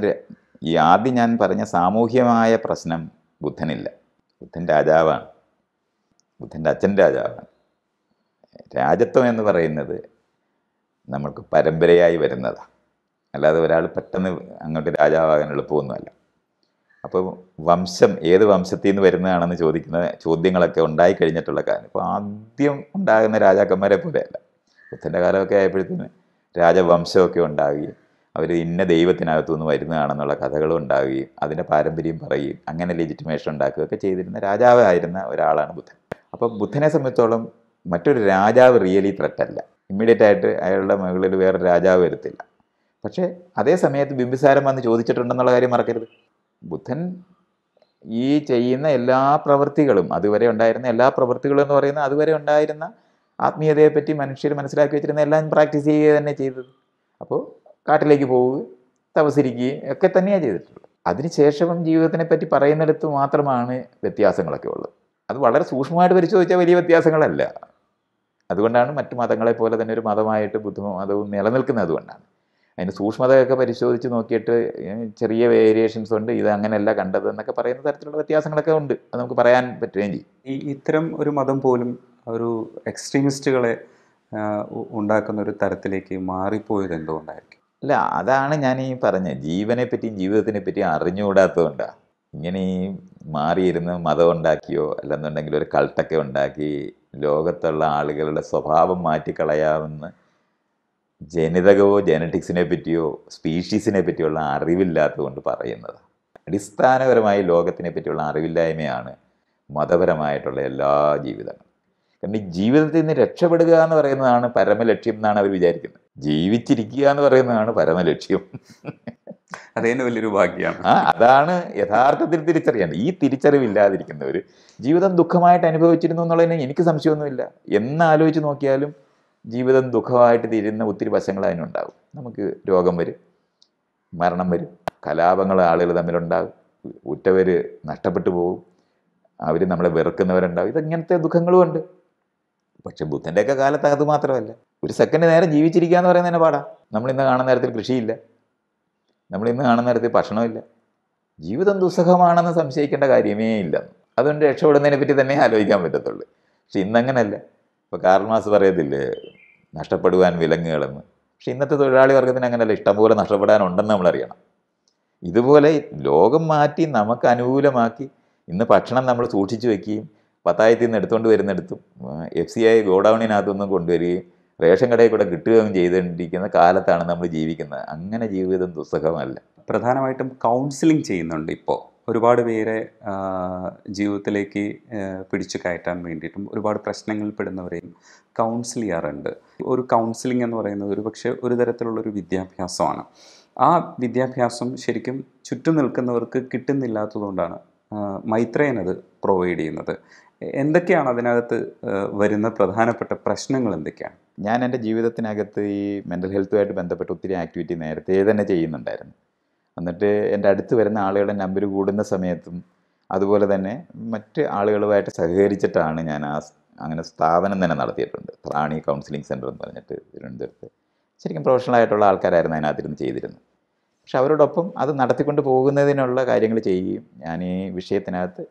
ഈ ആദ്യം ഞാൻ പറഞ്ഞ സാമൂഹ്യമായ പ്രശ്നം ബുദ്ധനില്ല ബുദ്ധൻ രാജാവാണ് ബുദ്ധൻ്റെ അച്ഛൻ രാജാവാണ് രാജത്വം എന്ന് പറയുന്നത് നമ്മൾക്ക് പരമ്പരയായി വരുന്നതാണ് അല്ലാതെ ഒരാൾ പെട്ടെന്ന് അങ്ങോട്ട് രാജാവാകാൻ എളുപ്പമൊന്നുമല്ല അപ്പോൾ വംശം ഏത് വംശത്തിൽ നിന്ന് വരുന്നതാണെന്ന് ചോദിക്കുന്ന ചോദ്യങ്ങളൊക്കെ ഉണ്ടായി കഴിഞ്ഞിട്ടുള്ള കാര്യം ഇപ്പോൾ ആദ്യം ഉണ്ടാകുന്ന രാജാക്കന്മാരെ പോലെയല്ല ബുദ്ധൻ്റെ കാലമൊക്കെ ആയപ്പോഴത്തേന് രാജവംശമൊക്കെ ഉണ്ടാകുകയും അവർ ഇന്ന ദൈവത്തിനകത്തു നിന്ന് വരുന്നതാണെന്നുള്ള കഥകളും ഉണ്ടാവുകയും അതിൻ്റെ പാരമ്പര്യം പറയുകയും അങ്ങനെ ലെജിറ്റിമേഷൻ ഉണ്ടാക്കുകയൊക്കെ ചെയ്തിരുന്ന രാജാവായിരുന്ന ഒരാളാണ് ബുദ്ധൻ അപ്പോൾ ബുദ്ധനെ സംബന്ധിച്ചോളം മറ്റൊരു രാജാവ് റിയലി അല്ല ഇമ്മീഡിയറ്റ് ആയിട്ട് അയാളുടെ മുകളിൽ വേറെ രാജാവ് വരുത്തില്ല പക്ഷേ അതേ സമയത്ത് ബിംബിസാരം വന്ന് ചോദിച്ചിട്ടുണ്ടെന്നുള്ള കാര്യം മറക്കരുത് ബുദ്ധൻ ഈ ചെയ്യുന്ന എല്ലാ പ്രവൃത്തികളും അതുവരെ ഉണ്ടായിരുന്ന എല്ലാ പ്രവൃത്തികളും എന്ന് പറയുന്ന അതുവരെ ഉണ്ടായിരുന്ന ആത്മീയതയെപ്പറ്റി മനുഷ്യർ മനസ്സിലാക്കി വെച്ചിരുന്ന എല്ലാം പ്രാക്ടീസ് ചെയ്യുക തന്നെ ചെയ്തത് അപ്പോൾ കാട്ടിലേക്ക് പോവുക തപസിരിക്കുകയും ഒക്കെ തന്നെയാണ് ചെയ്തിട്ടുള്ളത് അതിനുശേഷവും ജീവിതത്തിനെ പറ്റി പറയുന്നിടത്ത് മാത്രമാണ് വ്യത്യാസങ്ങളൊക്കെ ഉള്ളത് അത് വളരെ സൂക്ഷ്മമായിട്ട് പരിശോധിച്ചാൽ വലിയ വ്യത്യാസങ്ങളല്ല അതുകൊണ്ടാണ് മറ്റു മതങ്ങളെ പോലെ തന്നെ ഒരു മതമായിട്ട് ബുദ്ധമതവും നിലനിൽക്കുന്നത് അതുകൊണ്ടാണ് അതിന് സൂക്ഷ്മതയൊക്കെ പരിശോധിച്ച് നോക്കിയിട്ട് ചെറിയ വേരിയേഷൻസ് ഉണ്ട് ഇത് അങ്ങനെയല്ല കണ്ടത് എന്നൊക്കെ പറയുന്ന തരത്തിലുള്ള വ്യത്യാസങ്ങളൊക്കെ ഉണ്ട് അത് നമുക്ക് പറയാൻ പറ്റുകയും ചെയ്യും ഈ ഇത്തരം ഒരു മതം പോലും ഒരു എക്സ്ട്രീമിസ്റ്റുകളെ ഉണ്ടാക്കുന്ന ഒരു തരത്തിലേക്ക് മാറിപ്പോയത് എന്തുകൊണ്ടായിരിക്കും അല്ല അതാണ് ഞാൻ ഈ പറഞ്ഞത് ജീവനെ പറ്റിയും ജീവിതത്തിനെ പറ്റിയും അറിഞ്ഞുകൂടാത്തതുകൊണ്ടാണ് ഇങ്ങനെ ഈ മാറിയിരുന്ന് മതം ഉണ്ടാക്കിയോ അല്ലെന്നുണ്ടെങ്കിൽ ഒരു കൾട്ടൊക്കെ ഉണ്ടാക്കി ലോകത്തുള്ള ആളുകളുടെ സ്വഭാവം മാറ്റിക്കളയാമെന്ന് ജനിതകവോ ജനറ്റിക്സിനെ പറ്റിയോ സ്പീഷീസിനെ പറ്റിയുള്ള അറിവില്ലാത്തതുകൊണ്ട് പറയുന്നത് അടിസ്ഥാനപരമായി ലോകത്തിനെ പറ്റിയുള്ള അറിവില്ലായ്മയാണ് മതപരമായിട്ടുള്ള എല്ലാ ജീവിതങ്ങളും കാരണം ഈ ജീവിതത്തിൽ നിന്ന് രക്ഷപ്പെടുക എന്ന് പറയുന്നതാണ് പരമലക്ഷ്യം എന്നാണ് അവർ വിചാരിക്കുന്നത് ജീവിച്ചിരിക്കുക എന്ന് പറയുന്നതാണ് പരമലക്ഷ്യം അതേന്നെ വലിയൊരു ഭാഗ്യമാണ് ആ അതാണ് യഥാർത്ഥത്തിൽ തിരിച്ചറിയാൻ ഈ തിരിച്ചറിവില്ലാതിരിക്കുന്നവർ ജീവിതം ദുഃഖമായിട്ട് അനുഭവിച്ചിരുന്നു എന്നുള്ളതിന് എനിക്ക് സംശയമൊന്നുമില്ല എന്നാലോചിച്ച് നോക്കിയാലും ജീവിതം ദുഃഖമായിട്ട് തീരുന്ന ഒത്തിരി വശങ്ങൾ അതിനുണ്ടാകും നമുക്ക് രോഗം വരും മരണം വരും കലാപങ്ങൾ ആളുകൾ തമ്മിലുണ്ടാകും ഉറ്റവർ നഷ്ടപ്പെട്ടു പോകും അവർ നമ്മളെ ഇതങ്ങനത്തെ ഇതിങ്ങനത്തെ ദുഃഖങ്ങളുമുണ്ട് പക്ഷെ ബുദ്ധൻ്റെയൊക്കെ കാലത്ത് അത് മാത്രമല്ല ഒരു സെക്കൻഡ് നേരം ജീവിച്ചിരിക്കുക എന്ന് പറയുന്നത് തന്നെ പാടാ നമ്മളിന്ന് കാണുന്ന നേരത്തിൽ കൃഷിയില്ല നമ്മളിന്ന് കാണുന്ന നേരത്തിൽ ഭക്ഷണമില്ല ജീവിതം ദുസ്സഹമാണെന്ന് സംശയിക്കേണ്ട കാര്യമേ ഇല്ല അതുകൊണ്ട് രക്ഷപ്പെടുന്നതിനെ പറ്റി തന്നെ ആലോചിക്കാൻ പറ്റത്തുള്ളൂ പക്ഷെ ഇന്നങ്ങനല്ല ഇപ്പോൾ കാർമാസ് പറയത്തില്ലേ നഷ്ടപ്പെടുവാൻ വിലങ്ങുകളെന്ന് പക്ഷെ ഇന്നത്തെ തൊഴിലാളി വർഗത്തിന് അങ്ങനെയല്ല ഇഷ്ടംപോലെ നഷ്ടപ്പെടാനുണ്ടെന്ന് നമ്മളറിയണം ഇതുപോലെ ലോകം മാറ്റി നമുക്ക് അനുകൂലമാക്കി ഇന്ന് ഭക്ഷണം നമ്മൾ സൂക്ഷിച്ചു വെക്കുകയും പത്തായിരത്തിൽ നിന്ന് എടുത്തുകൊണ്ട് വരുന്നെടുത്തും എഫ് സി ഐ ഗോഡൗണിനകത്തുനിന്നും കൊണ്ടുവരികയും റേഷൻ കടയിൽ കൂടെ കിട്ടുകയും ചെയ്തുകൊണ്ടിരിക്കുന്ന കാലത്താണ് നമ്മൾ ജീവിക്കുന്നത് അങ്ങനെ ജീവിതം ദുസ്സഹമല്ല പ്രധാനമായിട്ടും കൗൺസിലിംഗ് ചെയ്യുന്നുണ്ട് ഇപ്പോൾ ഒരുപാട് പേരെ ജീവിതത്തിലേക്ക് പിടിച്ചു കയറ്റാൻ വേണ്ടിയിട്ടും ഒരുപാട് പ്രശ്നങ്ങൾ പെടുന്നവരെയും കൗൺസിൽ ചെയ്യാറുണ്ട് ഒരു കൗൺസിലിംഗ് എന്ന് പറയുന്നത് ഒരു പക്ഷേ ഒരു തരത്തിലുള്ളൊരു വിദ്യാഭ്യാസമാണ് ആ വിദ്യാഭ്യാസം ശരിക്കും ചുറ്റും നിൽക്കുന്നവർക്ക് കിട്ടുന്നില്ലാത്തതുകൊണ്ടാണ് മൈത്രേയൻ അത് പ്രൊവൈഡ് ചെയ്യുന്നത് എന്തൊക്കെയാണ് അതിനകത്ത് വരുന്ന പ്രധാനപ്പെട്ട പ്രശ്നങ്ങൾ എന്തൊക്കെയാണ് ഞാൻ എൻ്റെ ജീവിതത്തിനകത്ത് ഈ മെൻ്റൽ ഹെൽത്തുമായിട്ട് ബന്ധപ്പെട്ട് ഒത്തിരി ആക്ടിവിറ്റി നേരത്തെ തന്നെ ചെയ്യുന്നുണ്ടായിരുന്നു എന്നിട്ട് എൻ്റെ അടുത്ത് വരുന്ന ആളുകളുടെ നമ്പർ കൂടുന്ന സമയത്തും അതുപോലെ തന്നെ മറ്റ് ആളുകളുമായിട്ട് സഹകരിച്ചിട്ടാണ് ഞാൻ ആ അങ്ങനെ സ്ഥാപനം തന്നെ നടത്തിയിട്ടുണ്ട് റാണി കൗൺസിലിംഗ് സെൻ്റർ എന്ന് പറഞ്ഞിട്ട് തിരുവനന്തപുരത്ത് ശരിക്കും പ്രൊഫഷണൽ ആയിട്ടുള്ള ആൾക്കാരായിരുന്നു അതിനകത്തിരുന്ന് ചെയ്തിരുന്നത് പക്ഷെ അവരോടൊപ്പം അത് നടത്തിക്കൊണ്ട് പോകുന്നതിനുള്ള കാര്യങ്ങൾ ചെയ്യുകയും ഞാൻ ഈ വിഷയത്തിനകത്ത്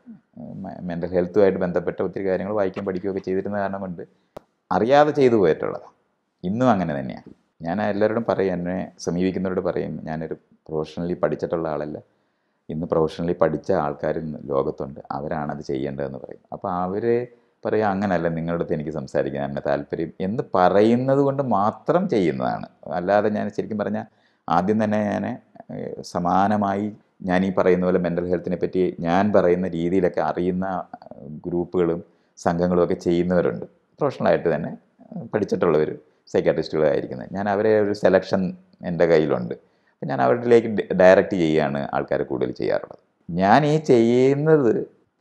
മെൻ്റൽ ഹെൽത്തുമായിട്ട് ബന്ധപ്പെട്ട ഒത്തിരി കാര്യങ്ങൾ വായിക്കുകയും പഠിക്കുകയൊക്കെ ചെയ്തിരുന്ന കാരണം കൊണ്ട് അറിയാതെ ചെയ്തു പോയിട്ടുള്ളത് ഇന്നും അങ്ങനെ തന്നെയാണ് ഞാൻ എല്ലാവരോടും പറയും എന്നെ സമീപിക്കുന്നവരോട് പറയും ഞാനൊരു പ്രൊഫഷണലി പഠിച്ചിട്ടുള്ള ആളല്ല ഇന്ന് പ്രൊഫഷണലി പഠിച്ച ആൾക്കാർ ലോകത്തുണ്ട് അവരാണത് ചെയ്യേണ്ടതെന്ന് പറയും അപ്പോൾ അവർ പറയുക അങ്ങനല്ല നിങ്ങളുടെ അടുത്ത് എനിക്ക് സംസാരിക്കാൻ എന്നെ താല്പര്യം എന്ന് പറയുന്നത് കൊണ്ട് മാത്രം ചെയ്യുന്നതാണ് അല്ലാതെ ഞാൻ ശരിക്കും പറഞ്ഞാൽ ആദ്യം തന്നെ ഞാൻ സമാനമായി ഞാൻ ഈ പറയുന്ന പോലെ മെൻ്റൽ ഹെൽത്തിനെ പറ്റി ഞാൻ പറയുന്ന രീതിയിലൊക്കെ അറിയുന്ന ഗ്രൂപ്പുകളും സംഘങ്ങളും ഒക്കെ ചെയ്യുന്നവരുണ്ട് പ്രൊഫഷണലായിട്ട് തന്നെ പഠിച്ചിട്ടുള്ള ഒരു സൈക്കാട്രിസ്റ്റുകളായിരിക്കുന്നത് ഞാൻ അവരെ ഒരു സെലക്ഷൻ എൻ്റെ കയ്യിലുണ്ട് അപ്പം ഞാൻ അവരിലേക്ക് ഡയറക്റ്റ് ചെയ്യുകയാണ് ആൾക്കാർ കൂടുതൽ ചെയ്യാറുള്ളത് ഞാൻ ഈ ചെയ്യുന്നത്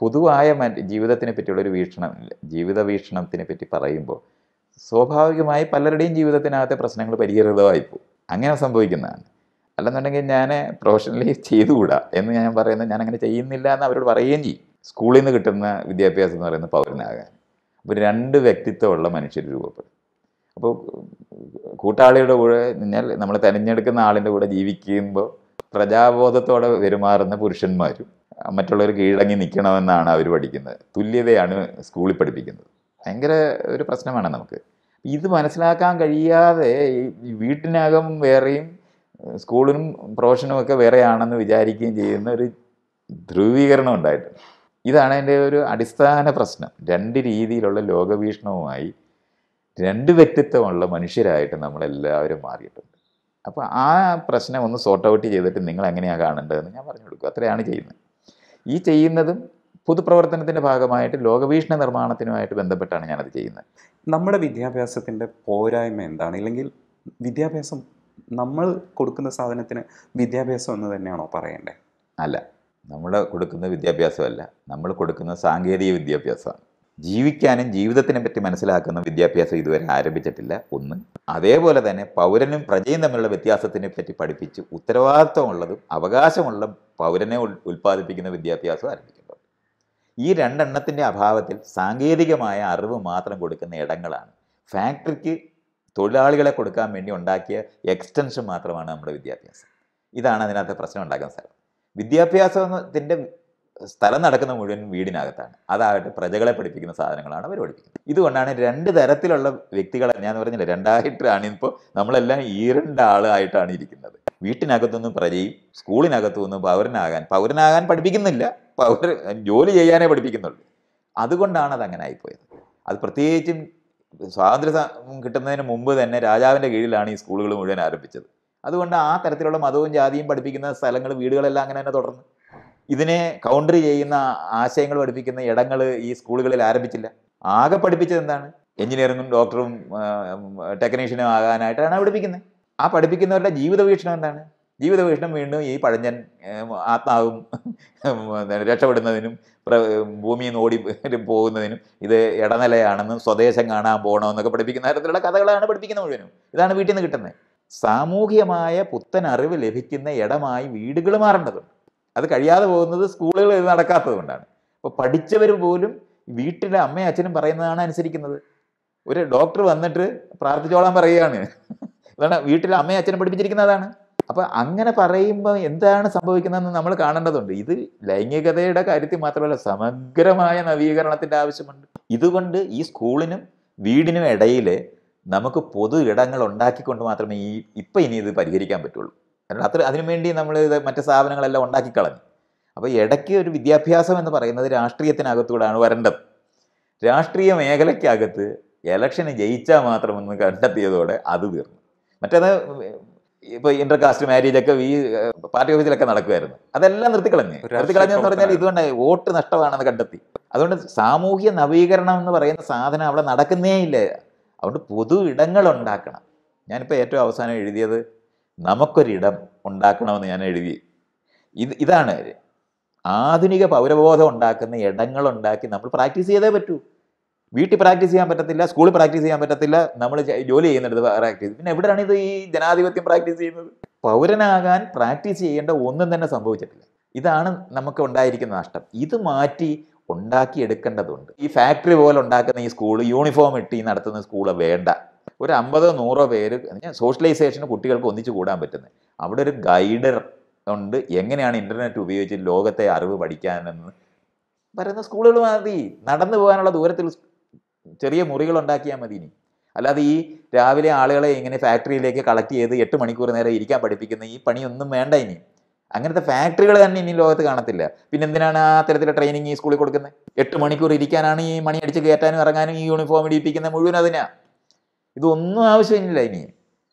പൊതുവായ ജീവിതത്തിനെ പറ്റിയുള്ള ഒരു വീക്ഷണം ജീവിത വീക്ഷണത്തിനെ പറ്റി പറയുമ്പോൾ സ്വാഭാവികമായി പലരുടെയും ജീവിതത്തിനകത്തെ പ്രശ്നങ്ങൾ പരിഹൃതമായിപ്പോൾ അങ്ങനെ സംഭവിക്കുന്നതാണ് അല്ലെന്നുണ്ടെങ്കിൽ ഞാൻ പ്രൊഫഷണലി ചെയ്തുകൂടാ എന്ന് ഞാൻ പറയുന്നത് ഞാൻ അങ്ങനെ ചെയ്യുന്നില്ല എന്ന് അവരോട് പറയുകയും ചെയ്യും സ്കൂളിൽ നിന്ന് കിട്ടുന്ന വിദ്യാഭ്യാസം എന്ന് പറയുന്നത് പൗരനാകാൻ ഒരു രണ്ട് വ്യക്തിത്വമുള്ള മനുഷ്യർ രൂപപ്പെടും അപ്പോൾ കൂട്ടാളിയുടെ കൂടെ നിന്നാൽ നമ്മൾ തിരഞ്ഞെടുക്കുന്ന ആളിൻ്റെ കൂടെ ജീവിക്കുമ്പോൾ പ്രജാബോധത്തോടെ പെരുമാറുന്ന പുരുഷന്മാരും മറ്റുള്ളവർ കീഴടങ്ങി നിൽക്കണമെന്നാണ് അവർ പഠിക്കുന്നത് തുല്യതയാണ് സ്കൂളിൽ പഠിപ്പിക്കുന്നത് ഭയങ്കര ഒരു പ്രശ്നമാണ് നമുക്ക് ഇത് മനസ്സിലാക്കാൻ കഴിയാതെ ഈ വീട്ടിനകം വേറെയും സ്കൂളിനും പ്രൊഫഷനും ഒക്കെ വേറെയാണെന്ന് വിചാരിക്കുകയും ചെയ്യുന്ന ഒരു ധ്രുവീകരണം ഉണ്ടായിട്ടുണ്ട് ഇതാണ് എൻ്റെ ഒരു അടിസ്ഥാന പ്രശ്നം രണ്ട് രീതിയിലുള്ള ലോകവീക്ഷണവുമായി രണ്ട് വ്യക്തിത്വമുള്ള മനുഷ്യരായിട്ട് നമ്മളെല്ലാവരും മാറിയിട്ടുണ്ട് അപ്പോൾ ആ പ്രശ്നം ഒന്ന് സോർട്ട് ഔട്ട് ചെയ്തിട്ട് നിങ്ങൾ എങ്ങനെയാണ് കാണേണ്ടതെന്ന് ഞാൻ പറഞ്ഞു കൊടുക്കും അത്രയാണ് ചെയ്യുന്നത് ഈ ചെയ്യുന്നതും പൊതുപ്രവർത്തനത്തിൻ്റെ ഭാഗമായിട്ട് ലോകവീക്ഷണ നിർമ്മാണത്തിനുമായിട്ട് ബന്ധപ്പെട്ടാണ് ഞാനത് ചെയ്യുന്നത് നമ്മുടെ വിദ്യാഭ്യാസത്തിൻ്റെ പോരായ്മ എന്താണ് ഇല്ലെങ്കിൽ വിദ്യാഭ്യാസം നമ്മൾ കൊടുക്കുന്ന സാധനത്തിന് വിദ്യാഭ്യാസം എന്ന് തന്നെയാണോ പറയേണ്ടത് അല്ല നമ്മൾ കൊടുക്കുന്ന വിദ്യാഭ്യാസമല്ല നമ്മൾ കൊടുക്കുന്ന സാങ്കേതിക വിദ്യാഭ്യാസമാണ് ജീവിക്കാനും ജീവിതത്തിനെ പറ്റി മനസ്സിലാക്കുന്ന വിദ്യാഭ്യാസം ഇതുവരെ ആരംഭിച്ചിട്ടില്ല ഒന്ന് അതേപോലെ തന്നെ പൗരനും പ്രജയും തമ്മിലുള്ള വ്യത്യാസത്തിനെ പറ്റി പഠിപ്പിച്ച് ഉത്തരവാദിത്വമുള്ളതും അവകാശമുള്ള പൗരനെ ഉൽപ്പാദിപ്പിക്കുന്ന വിദ്യാഭ്യാസം ആരംഭിക്കേണ്ടത് ഈ രണ്ടെണ്ണത്തിൻ്റെ അഭാവത്തിൽ സാങ്കേതികമായ അറിവ് മാത്രം കൊടുക്കുന്ന ഇടങ്ങളാണ് ഫാക്ടറിക്ക് തൊഴിലാളികളെ കൊടുക്കാൻ വേണ്ടി ഉണ്ടാക്കിയ എക്സ്റ്റൻഷൻ മാത്രമാണ് നമ്മുടെ വിദ്യാഭ്യാസം ഇതാണ് അതിനകത്ത് പ്രശ്നം ഉണ്ടാക്കുന്ന സ്ഥലം വിദ്യാഭ്യാസത്തിൻ്റെ സ്ഥലം നടക്കുന്ന മുഴുവൻ വീടിനകത്താണ് അതാകട്ടെ പ്രജകളെ പഠിപ്പിക്കുന്ന സാധനങ്ങളാണ് അവർ പഠിപ്പിക്കുന്നത് ഇതുകൊണ്ടാണ് രണ്ട് തരത്തിലുള്ള വ്യക്തികളെ ഞാൻ പറഞ്ഞില്ല രണ്ടായിട്ടാണ് ഇപ്പോൾ നമ്മളെല്ലാം ഈ ആളായിട്ടാണ് ഇരിക്കുന്നത് വീട്ടിനകത്തുനിന്ന് പ്രജയും സ്കൂളിനകത്തുനിന്ന് പൗരനാകാൻ പൗരനാകാൻ പഠിപ്പിക്കുന്നില്ല പൗര ജോലി ചെയ്യാനേ പഠിപ്പിക്കുന്നുള്ളൂ അതുകൊണ്ടാണ് അത് അങ്ങനെ ആയിപ്പോയത് അത് പ്രത്യേകിച്ചും സ്വാതന്ത്ര്യം കിട്ടുന്നതിന് മുമ്പ് തന്നെ രാജാവിൻ്റെ കീഴിലാണ് ഈ സ്കൂളുകൾ മുഴുവൻ ആരംഭിച്ചത് അതുകൊണ്ട് ആ തരത്തിലുള്ള മതവും ജാതിയും പഠിപ്പിക്കുന്ന സ്ഥലങ്ങൾ വീടുകളെല്ലാം അങ്ങനെ തന്നെ തുടർന്ന് ഇതിനെ കൗണ്ടർ ചെയ്യുന്ന ആശയങ്ങൾ പഠിപ്പിക്കുന്ന ഇടങ്ങൾ ഈ സ്കൂളുകളിൽ ആരംഭിച്ചില്ല ആകെ പഠിപ്പിച്ചത് എന്താണ് എഞ്ചിനീയറിങ്ങും ഡോക്ടറും ടെക്നീഷ്യനും ആകാനായിട്ടാണ് പഠിപ്പിക്കുന്നത് ആ പഠിപ്പിക്കുന്നവരുടെ ജീവിത വീക്ഷണം എന്താണ് ജീവിത വീക്ഷണം വീണ്ടും ഈ പഴഞ്ഞൻ ആത്മാവും രക്ഷപ്പെടുന്നതിനും ഭൂമിയിൽ നിന്ന് ഓടി പോകുന്നതിനും ഇത് ഇടനിലയാണെന്നും സ്വദേശം കാണാൻ പോകണമെന്നൊക്കെ പഠിപ്പിക്കുന്ന തരത്തിലുള്ള കഥകളാണ് പഠിപ്പിക്കുന്നത് മുഴുവനും ഇതാണ് വീട്ടിൽ നിന്ന് കിട്ടുന്നത് സാമൂഹികമായ പുത്തൻ അറിവ് ലഭിക്കുന്ന ഇടമായി വീടുകൾ മാറേണ്ടതുണ്ട് അത് കഴിയാതെ പോകുന്നത് സ്കൂളുകൾ നടക്കാത്തതുകൊണ്ടാണ് അപ്പോൾ പഠിച്ചവർ പോലും വീട്ടിലെ അമ്മയും അച്ഛനും പറയുന്നതാണ് അനുസരിക്കുന്നത് ഒരു ഡോക്ടർ വന്നിട്ട് പ്രാർത്ഥിച്ചോളാൻ പറയുകയാണ് അതാണ് വീട്ടിലെ അമ്മയും അച്ഛനും പഠിപ്പിച്ചിരിക്കുന്നതാണ് അപ്പോൾ അങ്ങനെ പറയുമ്പോൾ എന്താണ് സംഭവിക്കുന്നതെന്ന് നമ്മൾ കാണേണ്ടതുണ്ട് ഇത് ലൈംഗികതയുടെ കാര്യത്തിൽ മാത്രമല്ല സമഗ്രമായ നവീകരണത്തിൻ്റെ ആവശ്യമുണ്ട് ഇതുകൊണ്ട് ഈ സ്കൂളിനും വീടിനും ഇടയിൽ നമുക്ക് പൊതു ഇടങ്ങൾ ഉണ്ടാക്കിക്കൊണ്ട് മാത്രമേ ഈ ഇപ്പം ഇനി ഇത് പരിഹരിക്കാൻ പറ്റുള്ളൂ കാരണം അത്ര അതിനുവേണ്ടി നമ്മൾ ഇത് മറ്റ് സ്ഥാപനങ്ങളെല്ലാം ഉണ്ടാക്കിക്കളഞ്ഞു അപ്പോൾ ഇടയ്ക്ക് ഒരു വിദ്യാഭ്യാസം എന്ന് പറയുന്നത് രാഷ്ട്രീയത്തിനകത്തൂടാണ് വരേണ്ടത് രാഷ്ട്രീയ മേഖലയ്ക്കകത്ത് എലക്ഷന് ജയിച്ചാൽ മാത്രമെന്ന് കണ്ടെത്തിയതോടെ അത് തീർന്നു മറ്റേത് ഇപ്പോൾ ഇന്റർകാസ്റ്റ് മാരേജൊക്കെ ഈ പാർട്ടി ഓഫീസിലൊക്കെ നടക്കുമായിരുന്നു അതെല്ലാം നിർത്തിക്കളഞ്ഞ് നിർത്തിക്കളഞ്ഞെന്ന് പറഞ്ഞാൽ ഇതുകൊണ്ട് വോട്ട് നഷ്ടമാണെന്ന് കണ്ടെത്തി അതുകൊണ്ട് സാമൂഹ്യ നവീകരണം എന്ന് പറയുന്ന സാധനം അവിടെ നടക്കുന്നേ ഇല്ല അതുകൊണ്ട് പൊതു ഇടങ്ങൾ ഉണ്ടാക്കണം ഞാനിപ്പോൾ ഏറ്റവും അവസാനം എഴുതിയത് നമുക്കൊരിടം ഉണ്ടാക്കണമെന്ന് ഞാൻ എഴുതി ഇത് ഇതാണ് ആധുനിക പൗരബോധം ഉണ്ടാക്കുന്ന ഇടങ്ങൾ ഉണ്ടാക്കി നമ്മൾ പ്രാക്ടീസ് ചെയ്തേ പറ്റൂ വീട്ടിൽ പ്രാക്ടീസ് ചെയ്യാൻ പറ്റത്തില്ല സ്കൂളിൽ പ്രാക്ടീസ് ചെയ്യാൻ പറ്റത്തില്ല നമ്മൾ ജോലി ചെയ്യുന്നിടത്ത് പ്രാക്ടീസ് പിന്നെ എവിടെയാണ് ഇത് ഈ ജനാധിപത്യം പ്രാക്ടീസ് ചെയ്യുന്നത് പൗരനാകാൻ പ്രാക്ടീസ് ചെയ്യേണ്ട ഒന്നും തന്നെ സംഭവിച്ചിട്ടില്ല ഇതാണ് നമുക്ക് ഉണ്ടായിരിക്കുന്ന നഷ്ടം ഇത് മാറ്റി ഉണ്ടാക്കിയെടുക്കേണ്ടതുണ്ട് ഈ ഫാക്ടറി പോലെ ഉണ്ടാക്കുന്ന ഈ സ്കൂൾ യൂണിഫോം ഇട്ടി നടത്തുന്ന സ്കൂൾ വേണ്ട ഒരു അമ്പതോ നൂറോ പേര് സോഷ്യലൈസേഷന് കുട്ടികൾക്ക് ഒന്നിച്ചു കൂടാൻ പറ്റുന്നത് അവിടെ ഒരു ഗൈഡർ ഉണ്ട് എങ്ങനെയാണ് ഇൻ്റർനെറ്റ് ഉപയോഗിച്ച് ലോകത്തെ അറിവ് പഠിക്കാനെന്ന് വരുന്ന സ്കൂളുകൾ മതി നടന്നു പോകാനുള്ള ദൂരത്തിൽ ചെറിയ മുറികൾ ഉണ്ടാക്കിയാൽ മതി ഇനി അല്ലാതെ ഈ രാവിലെ ആളുകളെ ഇങ്ങനെ ഫാക്ടറിയിലേക്ക് കളക്ട് ചെയ്ത് എട്ട് മണിക്കൂർ നേരം ഇരിക്കാൻ പഠിപ്പിക്കുന്ന ഈ പണിയൊന്നും വേണ്ട ഇനി അങ്ങനത്തെ ഫാക്ടറികൾ തന്നെ ഇനി ലോകത്ത് കാണത്തില്ല പിന്നെ എന്തിനാണ് ആ തരത്തിലെ ട്രെയിനിങ് ഈ സ്കൂളിൽ കൊടുക്കുന്നത് എട്ട് മണിക്കൂർ ഇരിക്കാനാണ് ഈ മണി അടിച്ച് കയറ്റാനും ഇറങ്ങാനും ഈ യൂണിഫോം ഇടിപ്പിക്കുന്ന മുഴുവൻ അതിനാ ഇതൊന്നും ആവശ്യമില്ല ഇനി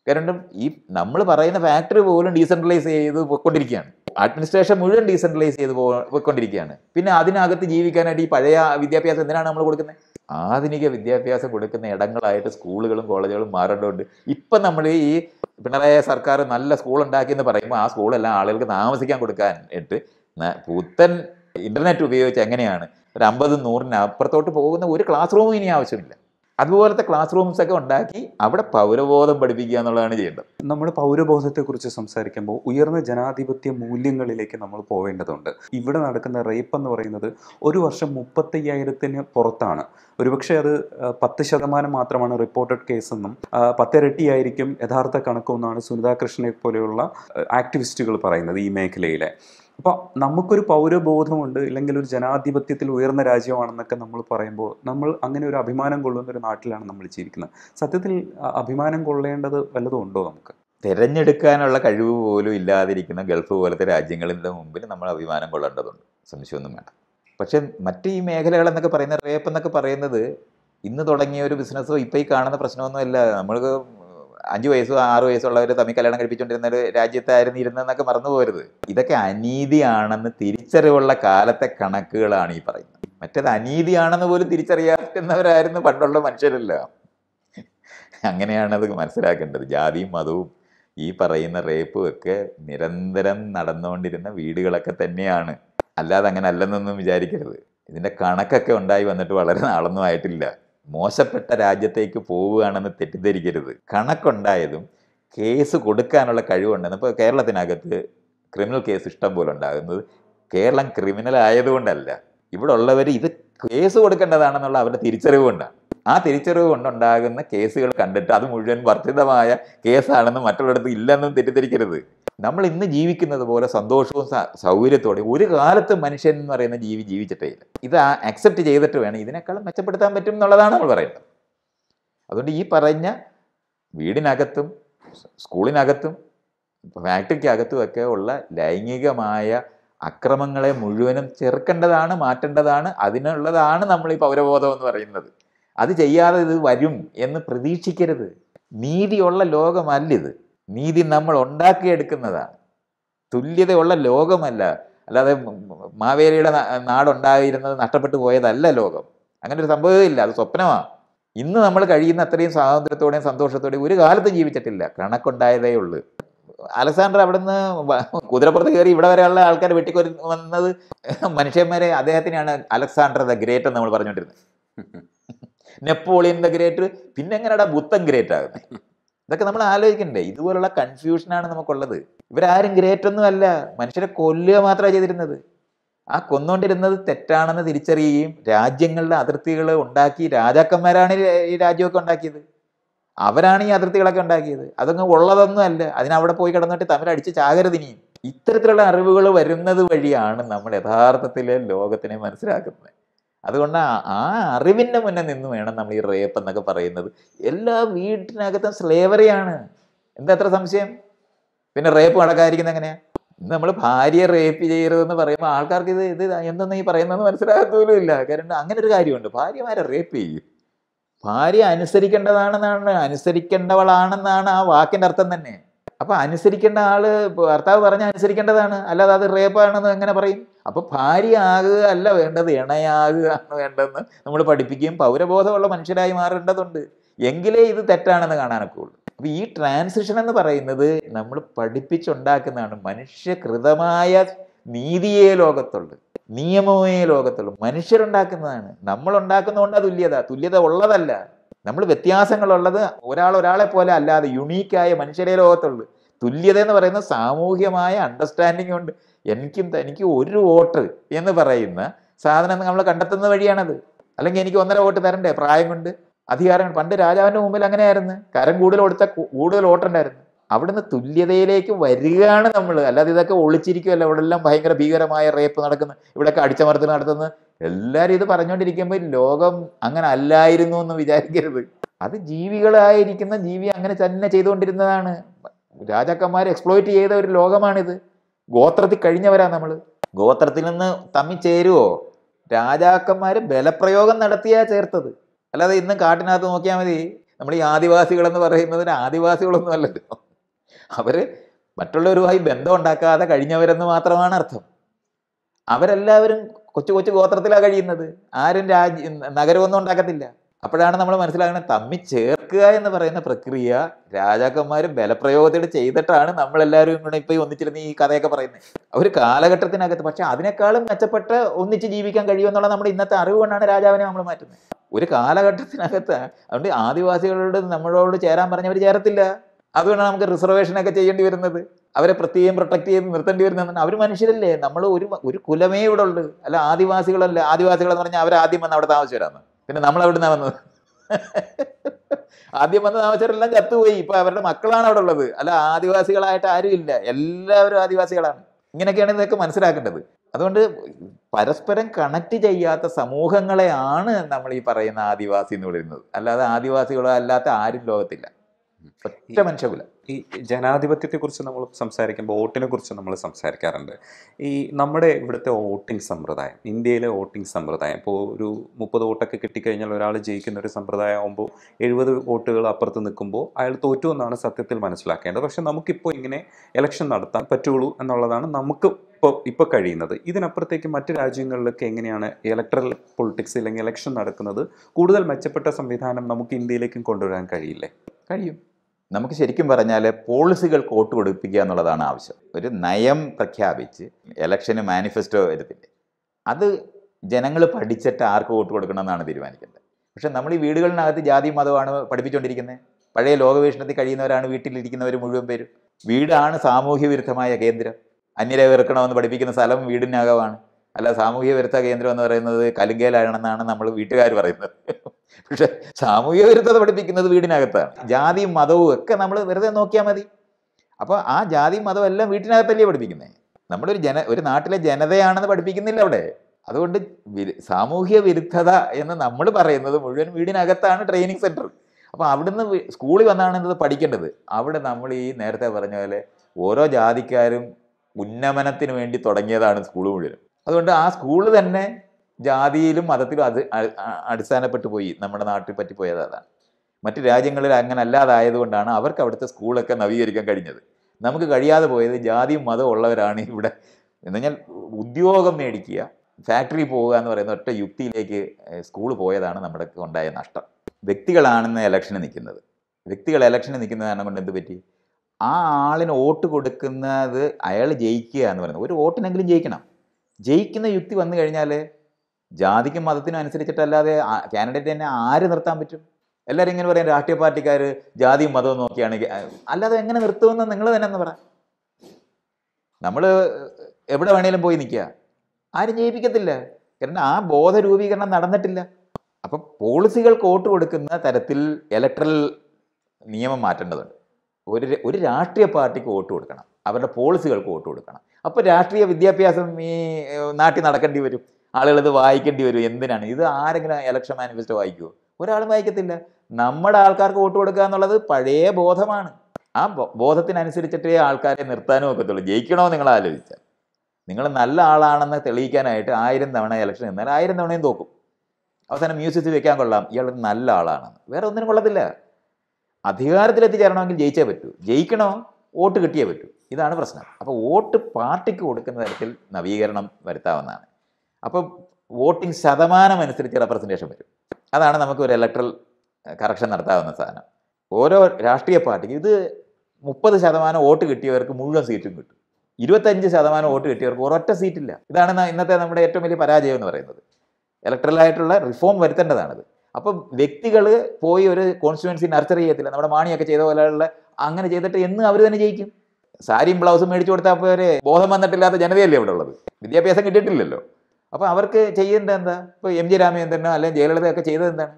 കാരണം ഈ നമ്മൾ പറയുന്ന ഫാക്ടറി പോലും ഡീസെൻട്രലൈസ് ചെയ്ത് പോയിക്കൊണ്ടിരിക്കുകയാണ് അഡ്മിനിസ്ട്രേഷൻ മുഴുവൻ ഡീസെൻട്രലൈസ് ചെയ്ത് പോയിക്കൊണ്ടിരിക്കുകയാണ് പിന്നെ അതിനകത്ത് ജീവിക്കാനായിട്ട് ഈ പഴയ വിദ്യാഭ്യാസം എന്തിനാണ് നമ്മൾ കൊടുക്കുന്നത് ആധുനിക വിദ്യാഭ്യാസം കൊടുക്കുന്ന ഇടങ്ങളായിട്ട് സ്കൂളുകളും കോളേജുകളും മാറേണ്ടതുണ്ട് ഇപ്പം നമ്മൾ ഈ പിണറായി സർക്കാർ നല്ല സ്കൂൾ ഉണ്ടാക്കിയെന്ന് പറയുമ്പോൾ ആ സ്കൂളെല്ലാം ആളുകൾക്ക് താമസിക്കാൻ കൊടുക്കാൻ ഇട്ട് പുത്തൻ ഇന്റർനെറ്റ് ഉപയോഗിച്ച് എങ്ങനെയാണ് ഒരു അമ്പതും നൂറിന് അപ്പുറത്തോട്ട് പോകുന്ന ഒരു ക്ലാസ് റൂമും ഇനി ആവശ്യമില്ല അതുപോലത്തെ ക്ലാസ് റൂംസ് ഒക്കെ ഉണ്ടാക്കി അവിടെ പൗരബോധം പഠിപ്പിക്കുക എന്നുള്ളതാണ് ചെയ്യേണ്ടത് നമ്മൾ പൗരബോധത്തെക്കുറിച്ച് സംസാരിക്കുമ്പോൾ ഉയർന്ന ജനാധിപത്യ മൂല്യങ്ങളിലേക്ക് നമ്മൾ പോവേണ്ടതുണ്ട് ഇവിടെ നടക്കുന്ന റേപ്പ് എന്ന് പറയുന്നത് ഒരു വർഷം മുപ്പത്തയ്യായിരത്തിന് പുറത്താണ് ഒരുപക്ഷെ അത് പത്ത് ശതമാനം മാത്രമാണ് റിപ്പോർട്ടഡ് കേസെന്നും പത്തിരട്ടിയായിരിക്കും യഥാർത്ഥ കണക്കെന്നാണ് സുനിതാ കൃഷ്ണനെ പോലെയുള്ള ആക്ടിവിസ്റ്റുകൾ പറയുന്നത് ഈ മേഖലയിലെ അപ്പോൾ നമുക്കൊരു പൗരബോധമുണ്ട് ഇല്ലെങ്കിൽ ഒരു ജനാധിപത്യത്തിൽ ഉയർന്ന രാജ്യമാണെന്നൊക്കെ നമ്മൾ പറയുമ്പോൾ നമ്മൾ അങ്ങനെ ഒരു അഭിമാനം കൊള്ളുന്ന ഒരു നാട്ടിലാണ് നമ്മൾ ജീവിക്കുന്നത് സത്യത്തിൽ അഭിമാനം കൊള്ളേണ്ടത് വല്ലതും ഉണ്ടോ നമുക്ക് തിരഞ്ഞെടുക്കാനുള്ള കഴിവ് പോലും ഇല്ലാതിരിക്കുന്ന ഗൾഫ് പോലത്തെ രാജ്യങ്ങളുടെ മുമ്പിൽ നമ്മൾ അഭിമാനം കൊള്ളേണ്ടതുണ്ട് സംശയമൊന്നും വേണ്ട പക്ഷേ മറ്റ് ഈ മേഖലകൾ എന്നൊക്കെ പറയുന്ന റേപ്പ് എന്നൊക്കെ പറയുന്നത് ഇന്ന് തുടങ്ങിയ ഒരു ബിസിനസ്സോ ഇപ്പോൾ ഈ കാണുന്ന പ്രശ്നമൊന്നും അല്ല നമ്മൾക്ക് അഞ്ച് വയസ്സോ ആറ് വയസ്സുള്ളവർ തമ്മിൽ കല്യാണം കഴിപ്പിച്ചുകൊണ്ടിരുന്ന ഒരു രാജ്യത്തായിരുന്നു ഇരുന്നതെന്നൊക്കെ മറന്നു പോരുത് ഇതൊക്കെ അനീതിയാണെന്ന് തിരിച്ചറിവുള്ള കാലത്തെ കണക്കുകളാണ് ഈ പറയുന്നത് മറ്റേത് അനീതിയാണെന്ന് പോലും തിരിച്ചറിയാത്തവരായിരുന്നു പണ്ടുള്ള മനുഷ്യരല്ല അങ്ങനെയാണ് അത് മനസ്സിലാക്കേണ്ടത് ജാതിയും മതവും ഈ പറയുന്ന റേപ്പും ഒക്കെ നിരന്തരം നടന്നുകൊണ്ടിരുന്ന വീടുകളൊക്കെ തന്നെയാണ് അല്ലാതെ അങ്ങനെ അല്ലെന്നൊന്നും വിചാരിക്കരുത് ഇതിൻ്റെ കണക്കൊക്കെ ഉണ്ടായി വന്നിട്ട് വളരെ നാളൊന്നും ആയിട്ടില്ല മോശപ്പെട്ട രാജ്യത്തേക്ക് പോവുകയാണെന്ന് തെറ്റിദ്ധരിക്കരുത് കണക്കുണ്ടായതും കേസ് കൊടുക്കാനുള്ള കഴിവുണ്ടെന്ന് ഇപ്പോൾ കേരളത്തിനകത്ത് ക്രിമിനൽ കേസ് ഇഷ്ടം പോലെ ഉണ്ടാകുന്നത് കേരളം ക്രിമിനൽ ആയതുകൊണ്ടല്ല ഇവിടെ ഉള്ളവർ ഇത് കേസ് കൊടുക്കേണ്ടതാണെന്നുള്ള അവരുടെ തിരിച്ചറിവ് കൊണ്ടാണ് ആ തിരിച്ചറിവ് കൊണ്ടുണ്ടാകുന്ന കേസുകൾ കണ്ടിട്ട് അത് മുഴുവൻ വർദ്ധിതമായ കേസാണെന്ന് മറ്റുള്ളിടത്ത് ഇല്ലെന്നും തെറ്റിദ്ധരിക്കരുത് നമ്മൾ ഇന്ന് ജീവിക്കുന്നത് പോലെ സന്തോഷവും സൗകര്യത്തോടെ ഒരു കാലത്ത് മനുഷ്യൻ എന്ന് പറയുന്ന ജീവി ജീവിച്ചിട്ടേ ഇല്ല ഇത് അക്സെപ്റ്റ് ചെയ്തിട്ട് വേണം ഇതിനേക്കാളും മെച്ചപ്പെടുത്താൻ പറ്റും എന്നുള്ളതാണ് നമ്മൾ പറയുന്നത് അതുകൊണ്ട് ഈ പറഞ്ഞ വീടിനകത്തും സ്കൂളിനകത്തും ഫാക്ടറിക്കകത്തും ഒക്കെ ഉള്ള ലൈംഗികമായ അക്രമങ്ങളെ മുഴുവനും ചെറുക്കേണ്ടതാണ് മാറ്റേണ്ടതാണ് അതിനുള്ളതാണ് നമ്മൾ ഈ പൗരബോധം എന്ന് പറയുന്നത് അത് ചെയ്യാതെ ഇത് വരും എന്ന് പ്രതീക്ഷിക്കരുത് നീതിയുള്ള ലോകമല്ലിത് നീതി നമ്മൾ ഉണ്ടാക്കിയെടുക്കുന്നതാണ് തുല്യതയുള്ള ലോകമല്ല അല്ലാതെ മാവേലിയുടെ നാടുണ്ടായിരുന്നത് നഷ്ടപ്പെട്ടു പോയതല്ല ലോകം അങ്ങനെ ഒരു സംഭവമില്ല അത് സ്വപ്നമാണ് ഇന്ന് നമ്മൾ കഴിയുന്ന അത്രയും സ്വാതന്ത്ര്യത്തോടെയും സന്തോഷത്തോടെയും ഒരു കാലത്തും ജീവിച്ചിട്ടില്ല കണക്കുണ്ടായതേ ഉള്ളൂ അലക്സാണ്ടർ അവിടുന്ന് കുതിരപ്പുറത്ത് കയറി ഇവിടെ വരെയുള്ള ആൾക്കാർ വെട്ടിക്കൊരു വന്നത് മനുഷ്യന്മാരെ അദ്ദേഹത്തിനെയാണ് അലക്സാണ്ടർ ദ ഗ്രേറ്റ് എന്ന് നമ്മൾ പറഞ്ഞുകൊണ്ടിരുന്നത് നെപ്പോളിയൻ ദ ഗ്രേറ്റ് എങ്ങനെയാണ് ബുദ്ധൻ ഗ്രേറ്റ് ആകുന്നത് ഇതൊക്കെ നമ്മൾ ആലോചിക്കണ്ടേ ഇതുപോലുള്ള കൺഫ്യൂഷനാണ് നമുക്കുള്ളത് ഇവരാരും ഗ്രേറ്റ് ഒന്നും അല്ല മനുഷ്യരെ കൊല്ലുക മാത്രമാണ് ചെയ്തിരുന്നത് ആ കൊന്നുകൊണ്ടിരുന്നത് തെറ്റാണെന്ന് തിരിച്ചറിയുകയും രാജ്യങ്ങളുടെ അതിർത്തികൾ ഉണ്ടാക്കി രാജാക്കന്മാരാണ് ഈ രാജ്യമൊക്കെ ഉണ്ടാക്കിയത് അവരാണ് ഈ അതിർത്തികളൊക്കെ ഉണ്ടാക്കിയത് അതൊന്നും ഉള്ളതൊന്നും അല്ല അതിനവിടെ പോയി കിടന്നിട്ട് തമ്മിലടിച്ച് ചാകരുത് ഇനിയും ഇത്തരത്തിലുള്ള അറിവുകൾ വരുന്നത് വഴിയാണ് നമ്മൾ യഥാർത്ഥത്തിലെ ലോകത്തിനെ മനസ്സിലാക്കുന്നത് അതുകൊണ്ട് ആ അറിവിൻ്റെ മുന്നേ നിന്ന് വേണം നമ്മൾ ഈ റേപ്പ് എന്നൊക്കെ പറയുന്നത് എല്ലാ വീട്ടിനകത്തും സ്ലേവറിയാണ് എന്താ അത്ര സംശയം പിന്നെ റേപ്പ് നടക്കാതിരിക്കുന്നത് എങ്ങനെയാണ് നമ്മൾ ഭാര്യയെ റേപ്പ് ചെയ്യരുതെന്ന് പറയുമ്പോൾ ആൾക്കാർക്ക് ഇത് ഇത് എന്തെന്ന് ഈ പറയുന്നതെന്ന് മനസ്സിലാകത്തോലും ഇല്ല കാരണം അങ്ങനെ ഒരു കാര്യമുണ്ട് ഭാര്യമാരെ റേപ്പ് ചെയ്യും ഭാര്യ അനുസരിക്കേണ്ടതാണെന്നാണ് അനുസരിക്കേണ്ടവളാണെന്നാണ് ആ വാക്കിൻ്റെ അർത്ഥം തന്നെ അപ്പോൾ അനുസരിക്കേണ്ട ആള് ഭർത്താവ് പറഞ്ഞ അനുസരിക്കേണ്ടതാണ് അല്ലാതെ അത് റേപ്പാണെന്ന് എങ്ങനെ പറയും അപ്പോൾ ഭാര്യയാകുക അല്ല വേണ്ടത് ഇണയാകുകയാണ് വേണ്ടതെന്ന് നമ്മൾ പഠിപ്പിക്കുകയും പൗരബോധമുള്ള മനുഷ്യരായി മാറേണ്ടതുണ്ട് എങ്കിലേ ഇത് തെറ്റാണെന്ന് കാണാനൊക്കെയുള്ളൂ അപ്പോൾ ഈ ട്രാൻസിഷൻ എന്ന് പറയുന്നത് നമ്മൾ പഠിപ്പിച്ചുണ്ടാക്കുന്നതാണ് മനുഷ്യകൃതമായ നീതിയേ ലോകത്തുള്ളൂ നിയമമേ ലോകത്തുള്ളൂ മനുഷ്യരുണ്ടാക്കുന്നതാണ് നമ്മൾ ഉണ്ടാക്കുന്നതുകൊണ്ട് തുല്യത തുല്യത ഉള്ളതല്ല നമ്മൾ വ്യത്യാസങ്ങളുള്ളത് ഒരാൾ ഒരാളെ പോലെ അല്ലാതെ യുണീക്കായ മനുഷ്യരെ ലോകത്തുള്ളൂ തുല്യത എന്ന് പറയുന്നത് സാമൂഹ്യമായ അണ്ടർസ്റ്റാൻഡിംഗ് ഉണ്ട് എനിക്കും തനിക്ക് ഒരു വോട്ട് എന്ന് പറയുന്ന സാധനം നമ്മൾ കണ്ടെത്തുന്ന വഴിയാണത് അല്ലെങ്കിൽ എനിക്ക് ഒന്നര വോട്ട് തരണ്ടേ പ്രായം കൊണ്ട് അധികാരം പണ്ട് രാജാവിൻ്റെ മുമ്പിൽ അങ്ങനെയായിരുന്നു കരം കൂടുതൽ കൊടുത്ത കൂടുതൽ വോട്ടുണ്ടായിരുന്നു അവിടുന്ന് തുല്യതയിലേക്ക് വരികയാണ് നമ്മൾ അല്ലാതെ ഇതൊക്കെ ഒളിച്ചിരിക്കുമല്ല ഇവിടെ എല്ലാം ഭയങ്കര ഭീകരമായ റേപ്പ് നടക്കുന്നു ഇവിടെയൊക്കെ അടിച്ചമർത്തൽ നടത്തുന്നു എല്ലാവരും ഇത് പറഞ്ഞുകൊണ്ടിരിക്കുമ്പോൾ ലോകം അങ്ങനെ അല്ലായിരുന്നു എന്ന് വിചാരിക്കരുത് അത് ജീവികളായിരിക്കുന്ന ജീവി അങ്ങനെ തന്നെ ചെയ്തുകൊണ്ടിരുന്നതാണ് രാജാക്കന്മാർ എക്സ്പ്ലോയിറ്റ് ചെയ്ത ഒരു ലോകമാണിത് ഗോത്രത്തിൽ കഴിഞ്ഞവരാ നമ്മൾ ഗോത്രത്തിൽ നിന്ന് തമ്മിൽ ചേരുവോ രാജാക്കന്മാർ ബലപ്രയോഗം നടത്തിയാ ചേർത്തത് അല്ലാതെ ഇന്നും കാട്ടിനകത്ത് നോക്കിയാൽ മതി നമ്മൾ ഈ ആദിവാസികളെന്ന് പറയുന്നതിന് ആദിവാസികളൊന്നും അല്ലല്ലോ അവർ മറ്റുള്ളവരുമായി ബന്ധം ഉണ്ടാക്കാതെ കഴിഞ്ഞവരെന്ന് മാത്രമാണ് അർത്ഥം അവരെല്ലാവരും കൊച്ചു കൊച്ചു ഗോത്രത്തിലാണ് കഴിയുന്നത് ആരും രാജ്യം നഗരമൊന്നും ഉണ്ടാക്കത്തില്ല അപ്പോഴാണ് നമ്മൾ മനസ്സിലാക്കുന്നത് തമ്മി ചേർക്കുക എന്ന് പറയുന്ന പ്രക്രിയ രാജാക്കന്മാർ ബലപ്രയോഗത്തോടെ ചെയ്തിട്ടാണ് നമ്മളെല്ലാവരും കൂടെ ഇപ്പോൾ ഒന്നിച്ചിരുന്ന് ഈ കഥയൊക്കെ പറയുന്നത് ഒരു കാലഘട്ടത്തിനകത്ത് പക്ഷേ അതിനേക്കാളും മെച്ചപ്പെട്ട് ഒന്നിച്ച് ജീവിക്കാൻ കഴിയുമെന്നുള്ള നമ്മുടെ ഇന്നത്തെ അറിവ് കൊണ്ടാണ് രാജാവിനെ നമ്മൾ മാറ്റുന്നത് ഒരു കാലഘട്ടത്തിനകത്ത് അതുകൊണ്ട് ആദിവാസികളോട് നമ്മളോട് ചേരാൻ പറഞ്ഞവർ ചേരത്തില്ല അതുകൊണ്ടാണ് നമുക്ക് റിസർവേഷനൊക്കെ ചെയ്യേണ്ടി വരുന്നത് അവരെ പ്രത്യേകം പ്രൊട്ടക്ട് ചെയ്ത് നിർത്തേണ്ടി വരുന്നത് അവർ മനുഷ്യരല്ലേ നമ്മൾ ഒരു ഒരു കുലമേ ഇവിടെ ഉള്ളൂ അല്ല ആദിവാസികളല്ല ആദിവാസികളെന്ന് പറഞ്ഞാൽ അവർ വന്ന് അവിടെ താമസിച്ചു വരാമെന്ന് പിന്നെ നമ്മൾ അവിടെ നിന്നാണ് വന്നത് ആദ്യം വന്ന താമസരെല്ലാം ചത്തുപോയി ഇപ്പൊ അവരുടെ മക്കളാണ് അവിടെ ഉള്ളത് അല്ല ആദിവാസികളായിട്ട് ആരും ഇല്ല എല്ലാവരും ആദിവാസികളാണ് ഇങ്ങനെയൊക്കെയാണ് ഇതൊക്കെ മനസ്സിലാക്കേണ്ടത് അതുകൊണ്ട് പരസ്പരം കണക്ട് ചെയ്യാത്ത സമൂഹങ്ങളെയാണ് നമ്മൾ ഈ പറയുന്ന ആദിവാസി എന്ന് വിളിക്കുന്നത് അല്ലാതെ ആദിവാസികളോ അല്ലാത്ത ആരും ലോകത്തില്ല ഒറ്റ മനുഷ്യകുലം ഈ ജനാധിപത്യത്തെക്കുറിച്ച് നമ്മൾ സംസാരിക്കുമ്പോൾ വോട്ടിനെ കുറിച്ച് നമ്മൾ സംസാരിക്കാറുണ്ട് ഈ നമ്മുടെ ഇവിടുത്തെ വോട്ടിംഗ് സമ്പ്രദായം ഇന്ത്യയിലെ വോട്ടിംഗ് സമ്പ്രദായം ഇപ്പോൾ ഒരു മുപ്പത് വോട്ടൊക്കെ കിട്ടിക്കഴിഞ്ഞാൽ ഒരാൾ ജയിക്കുന്ന ഒരു ആകുമ്പോൾ എഴുപത് വോട്ടുകൾ അപ്പുറത്ത് നിൽക്കുമ്പോൾ അയാൾ തോറ്റു എന്നാണ് സത്യത്തിൽ മനസ്സിലാക്കേണ്ടത് പക്ഷെ നമുക്കിപ്പോൾ ഇങ്ങനെ ഇലക്ഷൻ നടത്താൻ പറ്റുള്ളൂ എന്നുള്ളതാണ് നമുക്ക് ഇപ്പോൾ ഇപ്പോൾ കഴിയുന്നത് ഇതിനപ്പുറത്തേക്ക് മറ്റ് രാജ്യങ്ങളിലൊക്കെ എങ്ങനെയാണ് ഇലക്ട്രൽ പൊളിറ്റിക്സ് അല്ലെങ്കിൽ ഇലക്ഷൻ നടക്കുന്നത് കൂടുതൽ മെച്ചപ്പെട്ട സംവിധാനം നമുക്ക് ഇന്ത്യയിലേക്കും കൊണ്ടുവരാൻ കഴിയില്ലേ കഴിയും നമുക്ക് ശരിക്കും പറഞ്ഞാൽ പോളിസികൾക്ക് വോട്ട് കൊടുപ്പിക്കുക എന്നുള്ളതാണ് ആവശ്യം ഒരു നയം പ്രഖ്യാപിച്ച് ഇലക്ഷന് മാനിഫെസ്റ്റോ വരുത്തില്ലേ അത് ജനങ്ങൾ പഠിച്ചിട്ട് ആർക്ക് വോട്ട് കൊടുക്കണം എന്നാണ് തീരുമാനിക്കേണ്ടത് പക്ഷേ നമ്മൾ ഈ വീടുകളിനകത്ത് ജാതി മതമാണ് പഠിപ്പിച്ചുകൊണ്ടിരിക്കുന്നത് പഴയ ലോകവീക്ഷണത്തിൽ കഴിയുന്നവരാണ് വീട്ടിലിരിക്കുന്നവർ മുഴുവൻ പേരും വീടാണ് സാമൂഹ്യ വിരുദ്ധമായ കേന്ദ്രം അന്യരെ വെറുക്കണമെന്ന് പഠിപ്പിക്കുന്ന സ്ഥലം വീടിനകമാണ് അല്ല സാമൂഹ്യ വിരുദ്ധ കേന്ദ്രം എന്ന് പറയുന്നത് കലുങ്കേലാണെന്നാണ് നമ്മൾ വീട്ടുകാർ പറയുന്നത് പക്ഷെ സാമൂഹ്യ വിരുദ്ധത പഠിപ്പിക്കുന്നത് വീടിനകത്താണ് ജാതിയും മതവും ഒക്കെ നമ്മൾ വെറുതെ നോക്കിയാൽ മതി അപ്പോൾ ആ ജാതിയും മതവും എല്ലാം വീട്ടിനകത്തല്ലേ പഠിപ്പിക്കുന്നത് നമ്മളൊരു ജന ഒരു നാട്ടിലെ ജനതയാണെന്ന് പഠിപ്പിക്കുന്നില്ല അവിടെ അതുകൊണ്ട് സാമൂഹ്യ വിരുദ്ധത എന്ന് നമ്മൾ പറയുന്നത് മുഴുവൻ വീടിനകത്താണ് ട്രെയിനിങ് സെൻറ്റർ അപ്പോൾ അവിടുന്ന് സ്കൂളിൽ വന്നാണ് എന്നത് പഠിക്കേണ്ടത് അവിടെ നമ്മൾ ഈ നേരത്തെ പറഞ്ഞ പോലെ ഓരോ ജാതിക്കാരും ഉന്നമനത്തിന് വേണ്ടി തുടങ്ങിയതാണ് സ്കൂൾ മുഴുവൻ അതുകൊണ്ട് ആ സ്കൂൾ തന്നെ ജാതിയിലും മതത്തിലും അത് അടിസ്ഥാനപ്പെട്ടു പോയി നമ്മുടെ നാട്ടിൽ പറ്റിപ്പോയത് അതാണ് മറ്റ് രാജ്യങ്ങളിൽ അങ്ങനെ അല്ലാതായതുകൊണ്ടാണ് അവർക്ക് അവിടുത്തെ സ്കൂളൊക്കെ നവീകരിക്കാൻ കഴിഞ്ഞത് നമുക്ക് കഴിയാതെ പോയത് ജാതിയും മതവും ഉള്ളവരാണ് ഇവിടെ എന്ന് പറഞ്ഞാൽ ഉദ്യോഗം മേടിക്കുക ഫാക്ടറി പോവുക എന്ന് പറയുന്ന ഒറ്റ യുക്തിയിലേക്ക് സ്കൂൾ പോയതാണ് നമ്മുടെ ഉണ്ടായ നഷ്ടം വ്യക്തികളാണെന്ന് ഇലക്ഷന് നിൽക്കുന്നത് വ്യക്തികൾ ഇലക്ഷന് നിൽക്കുന്നതാണ് കൊണ്ട് എന്ത് പറ്റി ആ ആളിന് വോട്ട് കൊടുക്കുന്നത് അയാൾ ജയിക്കുക എന്ന് പറയുന്നത് ഒരു വോട്ടിനെങ്കിലും ജയിക്കണം ജയിക്കുന്ന യുക്തി വന്നു കഴിഞ്ഞാൽ ജാതിക്കും മതത്തിനും അനുസരിച്ചിട്ടല്ലാതെ കാൻഡിഡേറ്റ് തന്നെ ആര് നിർത്താൻ പറ്റും എല്ലാവരും ഇങ്ങനെ പറയാം രാഷ്ട്രീയ പാർട്ടിക്കാർ ജാതിയും മതവും നോക്കിയാണ് അല്ലാതെ എങ്ങനെ നിർത്തുമെന്ന് നിങ്ങൾ തന്നെ എന്ന് പറ നമ്മൾ എവിടെ വേണേലും പോയി നിൽക്കുക ആരും ജയിപ്പിക്കത്തില്ല കാരണം ആ ബോധരൂപീകരണം നടന്നിട്ടില്ല അപ്പം പോളിസികൾക്ക് വോട്ട് കൊടുക്കുന്ന തരത്തിൽ ഇലക്ട്രൽ നിയമം മാറ്റേണ്ടതുണ്ട് ഒരു ഒരു രാഷ്ട്രീയ പാർട്ടിക്ക് വോട്ട് കൊടുക്കണം അവരുടെ പോളിസികൾക്ക് വോട്ട് കൊടുക്കണം അപ്പോൾ രാഷ്ട്രീയ വിദ്യാഭ്യാസം ഈ നാട്ടിൽ നടക്കേണ്ടി വരും ആളുകൾ ഇത് വായിക്കേണ്ടി വരും എന്തിനാണ് ഇത് ആരെങ്കിലും ഇലക്ഷൻ മാനിഫെസ്റ്റോ വായിക്കുമോ ഒരാളും വായിക്കത്തില്ല നമ്മുടെ ആൾക്കാർക്ക് വോട്ട് കൊടുക്കുക എന്നുള്ളത് പഴയ ബോധമാണ് ആ ബോധത്തിനനുസരിച്ചിട്ടേ ആൾക്കാരെ നിർത്താനും ഒക്കത്തുള്ളൂ ജയിക്കണോ നിങ്ങൾ ആലോചിച്ചാൽ നിങ്ങൾ നല്ല ആളാണെന്ന് തെളിയിക്കാനായിട്ട് ആയിരം തവണ ഇലക്ഷൻ നിന്നാൽ ആയിരം തവണയും തോക്കും അവസാനം മ്യൂസിയത്തിൽ വെക്കാൻ കൊള്ളാം ഇയാൾ നല്ല ആളാണെന്ന് വേറെ ഒന്നിനും കൊള്ളത്തില്ല അധികാരത്തിലെത്തിച്ചേരണമെങ്കിൽ ജയിച്ചേ പറ്റൂ ജയിക്കണോ വോട്ട് കിട്ടിയേ പറ്റൂ ഇതാണ് പ്രശ്നം അപ്പോൾ വോട്ട് പാർട്ടിക്ക് കൊടുക്കുന്ന തരത്തിൽ നവീകരണം വരുത്താവുന്നതാണ് അപ്പോൾ വോട്ടിംഗ് ശതമാനം അനുസരിച്ച് റെപ്രസെൻറ്റേഷൻ വരും അതാണ് നമുക്ക് ഒരു ഇലക്ട്രൽ കറക്ഷൻ നടത്താവുന്ന സാധനം ഓരോ രാഷ്ട്രീയ പാർട്ടിക്ക് ഇത് മുപ്പത് ശതമാനം വോട്ട് കിട്ടിയവർക്ക് മുഴുവൻ സീറ്റും കിട്ടും ഇരുപത്തഞ്ച് ശതമാനം വോട്ട് കിട്ടിയവർക്ക് ഒരൊറ്റ സീറ്റില്ല ഇതാണ് ഇന്നത്തെ നമ്മുടെ ഏറ്റവും വലിയ പരാജയം എന്ന് പറയുന്നത് ഇലക്ട്രലായിട്ടുള്ള റിഫോം വരുത്തേണ്ടതാണിത് അപ്പം വ്യക്തികൾ പോയി ഒരു കോൺസ്റ്റിറ്റ്യൻസി നർച്ചർ ചെയ്യത്തില്ല നമ്മുടെ മാണിയൊക്കെ ചെയ്ത പോലെയുള്ള അങ്ങനെ ചെയ്തിട്ട് എന്ന് അവർ തന്നെ ജയിക്കും സാരിയും ബ്ലൗസും മേടിച്ചു കൊടുത്താൽ ബോധം വന്നിട്ടില്ലാത്ത ജനതയല്ലേ ഇവിടെ ഉള്ളത് വിദ്യാഭ്യാസം കിട്ടിയിട്ടില്ലല്ലോ അപ്പോൾ അവർക്ക് ചെയ്യേണ്ട എന്താ ഇപ്പോൾ എം ജി രാമചന്ദ്രനോ അല്ലെങ്കിൽ ജയലളിതയൊക്കെ ചെയ്തത് എന്താണ്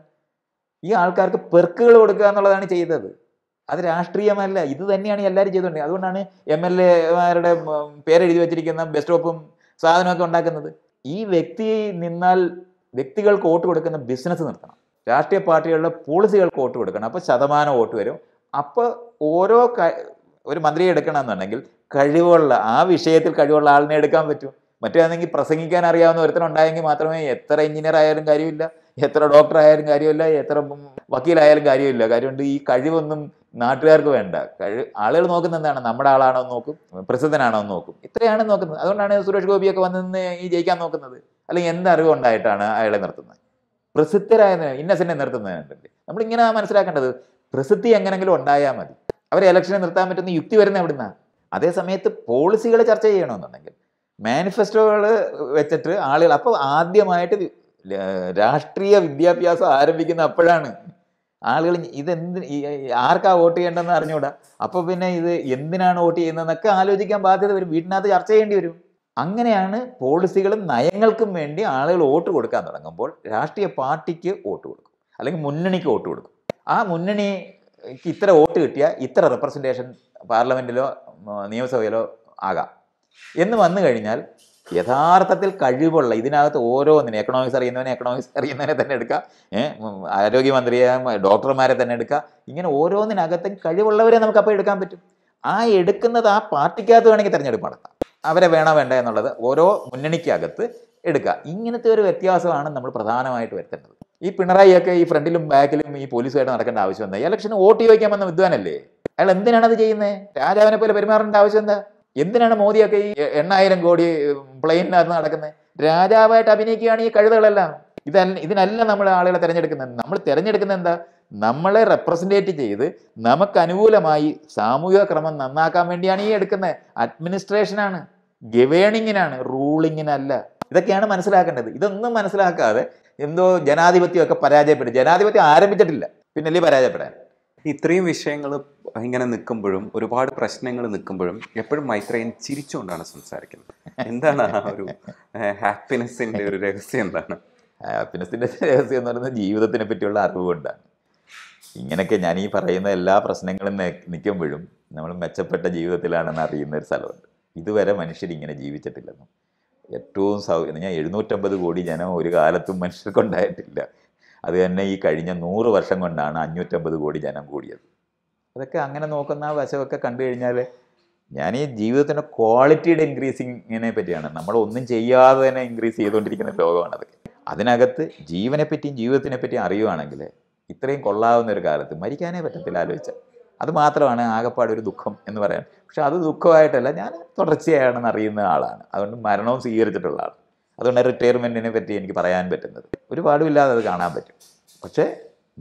ഈ ആൾക്കാർക്ക് പെർക്കുകൾ കൊടുക്കുക എന്നുള്ളതാണ് ചെയ്തത് അത് രാഷ്ട്രീയമല്ല ഇത് തന്നെയാണ് എല്ലാവരും ചെയ്തുകൊണ്ടേ അതുകൊണ്ടാണ് എം എൽ എമാരുടെ പേരെഴുതി വെച്ചിരിക്കുന്ന ബസ് സ്റ്റോപ്പും സാധനമൊക്കെ ഉണ്ടാക്കുന്നത് ഈ വ്യക്തി നിന്നാൽ വ്യക്തികൾക്ക് വോട്ട് കൊടുക്കുന്ന ബിസിനസ് നിർത്തണം രാഷ്ട്രീയ പാർട്ടികളുടെ പോളിസികൾക്ക് വോട്ട് കൊടുക്കണം അപ്പോൾ ശതമാനം വോട്ട് വരും അപ്പോൾ ഓരോ ഒരു മന്ത്രിയെ എടുക്കണമെന്നുണ്ടെങ്കിൽ കഴിവുള്ള ആ വിഷയത്തിൽ കഴിവുള്ള ആളിനെ എടുക്കാൻ പറ്റും മറ്റേതെങ്കിൽ പ്രസംഗിക്കാൻ അറിയാവുന്ന ഒരുത്തനുണ്ടായെങ്കിൽ മാത്രമേ എത്ര എഞ്ചിനീയർ ആയാലും കാര്യമില്ല എത്ര ഡോക്ടർ ആയാലും കാര്യമില്ല എത്ര വക്കീലായാലും കാര്യമില്ല കാര്യമുണ്ട് ഈ കഴിവൊന്നും നാട്ടുകാർക്ക് വേണ്ട കഴി ആളുകൾ നോക്കുന്ന എന്താണ് നമ്മുടെ ആളാണോ എന്ന് നോക്കും പ്രസിദ്ധനാണോ എന്ന് നോക്കും ഇത്രയാണ് നോക്കുന്നത് അതുകൊണ്ടാണ് സുരേഷ് ഗോപിയൊക്കെ വന്ന് നിന്ന് ഈ ജയിക്കാൻ നോക്കുന്നത് അല്ലെങ്കിൽ എന്ത് അറിവുണ്ടായിട്ടാണ് അയാളെ നിർത്തുന്നത് പ്രസിദ്ധരായ ഇന്നസെന്നെ നിർത്തുന്നതിനെ നമ്മളിങ്ങനെ മനസ്സിലാക്കേണ്ടത് പ്രസിദ്ധി എങ്ങനെങ്കിലും ഉണ്ടായാൽ മതി അവരെ ഇലക്ഷനെ നിർത്താൻ പറ്റുന്ന യുക്തി വരുന്ന എവിടുന്ന അതേ സമയത്ത് പോളിസികൾ ചർച്ച ചെയ്യണമെന്നുണ്ടെങ്കിൽ മാനിഫെസ്റ്റോകൾ വെച്ചിട്ട് ആളുകൾ അപ്പോൾ ആദ്യമായിട്ട് രാഷ്ട്രീയ വിദ്യാഭ്യാസം ആരംഭിക്കുന്ന അപ്പോഴാണ് ആളുകൾ ഇതെന്ത് ആർക്കാ വോട്ട് ചെയ്യേണ്ടതെന്ന് അറിഞ്ഞൂടാ അപ്പോൾ പിന്നെ ഇത് എന്തിനാണ് വോട്ട് ചെയ്യുന്നതെന്നൊക്കെ ആലോചിക്കാൻ ബാധ്യത വരും വീട്ടിനകത്ത് ചർച്ച ചെയ്യേണ്ടി വരും അങ്ങനെയാണ് പോളിസികളും നയങ്ങൾക്കും വേണ്ടി ആളുകൾ വോട്ട് കൊടുക്കാൻ തുടങ്ങുമ്പോൾ രാഷ്ട്രീയ പാർട്ടിക്ക് വോട്ട് കൊടുക്കും അല്ലെങ്കിൽ മുന്നണിക്ക് വോട്ട് കൊടുക്കും ആ മുന്നണിക്ക് ഇത്ര വോട്ട് കിട്ടിയാൽ ഇത്ര റെപ്രസെൻറ്റേഷൻ പാർലമെൻറ്റിലോ നിയമസഭയിലോ ആകാം എന്ന് വന്നു കഴിഞ്ഞാൽ യഥാർത്ഥത്തിൽ കഴിവുള്ള ഇതിനകത്ത് ഓരോന്നിനും എക്കണോമിക്സ് അറിയുന്നവനെ എക്കണോമിക്സ് അറിയുന്നവനെ തന്നെ എടുക്കുക ആരോഗ്യമന്ത്രിയെ ഡോക്ടർമാരെ തന്നെ എടുക്കുക ഇങ്ങനെ ഓരോന്നിനകത്തും കഴിവുള്ളവരെ നമുക്ക് അപ്പോൾ എടുക്കാൻ പറ്റും ആ എടുക്കുന്നത് ആ പാർട്ടിക്കകത്ത് വേണമെങ്കിൽ തിരഞ്ഞെടുപ്പ് നടത്താം അവരെ വേണോ വേണ്ട എന്നുള്ളത് ഓരോ മുന്നണിക്കകത്ത് എടുക്കുക ഇങ്ങനത്തെ ഒരു വ്യത്യാസമാണ് നമ്മൾ പ്രധാനമായിട്ട് വരുത്തേണ്ടത് ഈ പിണറായിയൊക്കെ ഈ ഫ്രണ്ടിലും ബാക്കിലും ഈ പോലീസുമായിട്ട് നടക്കേണ്ട ആവശ്യം എന്താ ഇലക്ഷന് വോട്ട് ചോദിക്കാൻ വന്ന വിദ്വാനല്ലേ അയാൾ എന്തിനാണ് അത് ചെയ്യുന്നത് രാജാവിനെ പോലെ പെരുമാറേണ്ട ആവശ്യം എന്താ എന്തിനാണ് മോദിയൊക്കെ ഈ എണ്ണായിരം കോടി പ്ലെയിനിനകത്ത് നടക്കുന്നത് രാജാവായിട്ട് അഭിനയിക്കുകയാണ് ഈ കഴുതകളെല്ലാം ഇതല്ല ഇതിനല്ല നമ്മൾ ആളുകളെ തിരഞ്ഞെടുക്കുന്നത് നമ്മൾ തിരഞ്ഞെടുക്കുന്ന എന്താ നമ്മളെ റെപ്രസെൻറ്റേറ്റ് ചെയ്ത് നമുക്ക് അനുകൂലമായി സാമൂഹിക ക്രമം നന്നാക്കാൻ വേണ്ടിയാണ് ഈ എടുക്കുന്നത് അഡ്മിനിസ്ട്രേഷനാണ് ഗവേണിങ്ങിനാണ് റൂളിങ്ങിനല്ല ഇതൊക്കെയാണ് മനസ്സിലാക്കേണ്ടത് ഇതൊന്നും മനസ്സിലാക്കാതെ എന്തോ ജനാധിപത്യമൊക്കെ പരാജയപ്പെടും ജനാധിപത്യം ആരംഭിച്ചിട്ടില്ല പിന്നല്ലേ പരാജയപ്പെടാൻ ഇത്രയും വിഷയങ്ങൾ ഇങ്ങനെ നിൽക്കുമ്പോഴും ഒരുപാട് പ്രശ്നങ്ങൾ നിൽക്കുമ്പോഴും എപ്പോഴും മൈത്രേയൻ ചിരിച്ചുകൊണ്ടാണ് സംസാരിക്കുന്നത് എന്താണ് ആ ഒരു ഹാപ്പിനെസ്സിൻ്റെ ഒരു രഹസ്യം എന്താണ് ഹാപ്പിനെസ്സിൻ്റെ രഹസ്യം എന്ന് പറയുന്നത് ജീവിതത്തിനെ പറ്റിയുള്ള അറിവ് കൊണ്ടാണ് ഇങ്ങനെയൊക്കെ ഞാൻ ഈ പറയുന്ന എല്ലാ പ്രശ്നങ്ങളും നിൽക്കുമ്പോഴും നമ്മൾ മെച്ചപ്പെട്ട ജീവിതത്തിലാണെന്ന് അറിയുന്ന ഒരു സ്ഥലമുണ്ട് ഇതുവരെ മനുഷ്യർ ഇങ്ങനെ ജീവിച്ചിട്ടില്ലെന്നും ഏറ്റവും സൗ ഞാൻ എഴുന്നൂറ്റമ്പത് കോടി ജനം ഒരു കാലത്തും മനുഷ്യർക്കുണ്ടായിട്ടില്ല അത് തന്നെ ഈ കഴിഞ്ഞ നൂറ് വർഷം കൊണ്ടാണ് അഞ്ഞൂറ്റമ്പത് കോടി ജനം കൂടിയത് അതൊക്കെ അങ്ങനെ നോക്കുന്ന വശമൊക്കെ കണ്ടു കഴിഞ്ഞാൽ ഞാൻ ഈ ജീവിതത്തിൻ്റെ ക്വാളിറ്റിയുടെ ഇൻക്രീസിങ്ങിനെ പറ്റിയാണ് നമ്മൾ ഒന്നും ചെയ്യാതെ തന്നെ ഇൻക്രീസ് ചെയ്തുകൊണ്ടിരിക്കുന്ന ലോകമാണത് അതിനകത്ത് ജീവനെ പറ്റിയും ജീവിതത്തിനെ പറ്റിയും അറിയുവാണെങ്കിൽ ഇത്രയും കൊള്ളാവുന്ന ഒരു കാലത്ത് മരിക്കാനേ പറ്റത്തില്ല ആലോചിച്ചാൽ അത് മാത്രമാണ് ആകെപ്പാട് ഒരു ദുഃഖം എന്ന് പറയാൻ പക്ഷെ അത് ദുഃഖമായിട്ടല്ല ഞാൻ തുടർച്ചയാണെന്ന് അറിയുന്ന ആളാണ് അതുകൊണ്ട് മരണവും സ്വീകരിച്ചിട്ടുള്ള ആളാണ് അതുകൊണ്ട് റിട്ടയർമെൻറ്റിനെ പറ്റി എനിക്ക് പറയാൻ പറ്റുന്നത് ഒരു പാടുമില്ലാതെ അത് കാണാൻ പറ്റും പക്ഷേ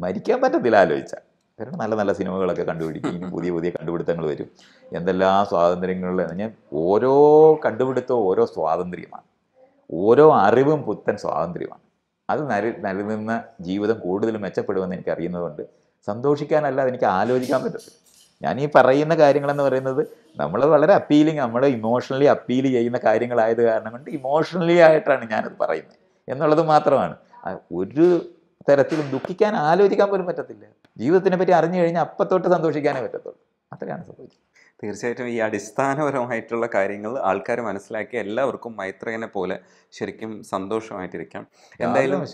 മരിക്കാൻ പറ്റത്തില്ല ആലോചിച്ചാൽ കാരണം നല്ല നല്ല സിനിമകളൊക്കെ കണ്ടുപിടിക്കും ഇനി പുതിയ പുതിയ കണ്ടുപിടുത്തങ്ങൾ വരും എന്തെല്ലാം സ്വാതന്ത്ര്യങ്ങളിൽ ഞാൻ ഓരോ കണ്ടുപിടുത്തവും ഓരോ സ്വാതന്ത്ര്യമാണ് ഓരോ അറിവും പുത്തൻ സ്വാതന്ത്ര്യമാണ് അത് നരി നൽകുന്ന ജീവിതം കൂടുതൽ മെച്ചപ്പെടുമെന്ന് എനിക്ക് അറിയുന്നതുകൊണ്ട് സന്തോഷിക്കാനല്ലാതെ എനിക്ക് ആലോചിക്കാൻ പറ്റത്തില്ല ഞാൻ ഈ പറയുന്ന കാര്യങ്ങളെന്ന് പറയുന്നത് നമ്മൾ വളരെ അപ്പീലിങ് നമ്മൾ ഇമോഷണലി അപ്പീൽ ചെയ്യുന്ന കാര്യങ്ങളായത് കാരണം കൊണ്ട് ഇമോഷണലി ആയിട്ടാണ് ഞാനത് പറയുന്നത് എന്നുള്ളത് മാത്രമാണ് ഒരു തരത്തിലും ദുഃഖിക്കാൻ ആലോചിക്കാൻ പോലും പറ്റത്തില്ല ജീവിതത്തിനെ പറ്റി അറിഞ്ഞു കഴിഞ്ഞാൽ അപ്പത്തൊട്ട് സന്തോഷിക്കാനേ പറ്റത്തുള്ളൂ അത്രയാണ് സംഭവിച്ചത് തീർച്ചയായിട്ടും ഈ അടിസ്ഥാനപരമായിട്ടുള്ള കാര്യങ്ങൾ ആൾക്കാർ മനസ്സിലാക്കി എല്ലാവർക്കും മൈത്രേനെ പോലെ ശരിക്കും സന്തോഷമായിട്ടിരിക്കാം എന്തായാലും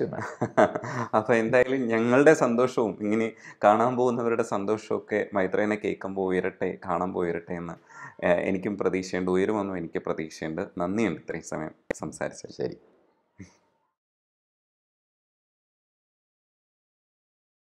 അപ്പോൾ എന്തായാലും ഞങ്ങളുടെ സന്തോഷവും ഇങ്ങനെ കാണാൻ പോകുന്നവരുടെ സന്തോഷമൊക്കെ മൈത്രേനെ കേൾക്കുമ്പോൾ ഉയരട്ടെ കാണാൻ പോയിരട്ടെ എന്ന് എനിക്കും പ്രതീക്ഷയുണ്ട് ഉയരുമെന്നും എനിക്ക് പ്രതീക്ഷയുണ്ട് നന്ദിയുണ്ട് ഇത്രയും സമയം സംസാരിച്ചത് ശരി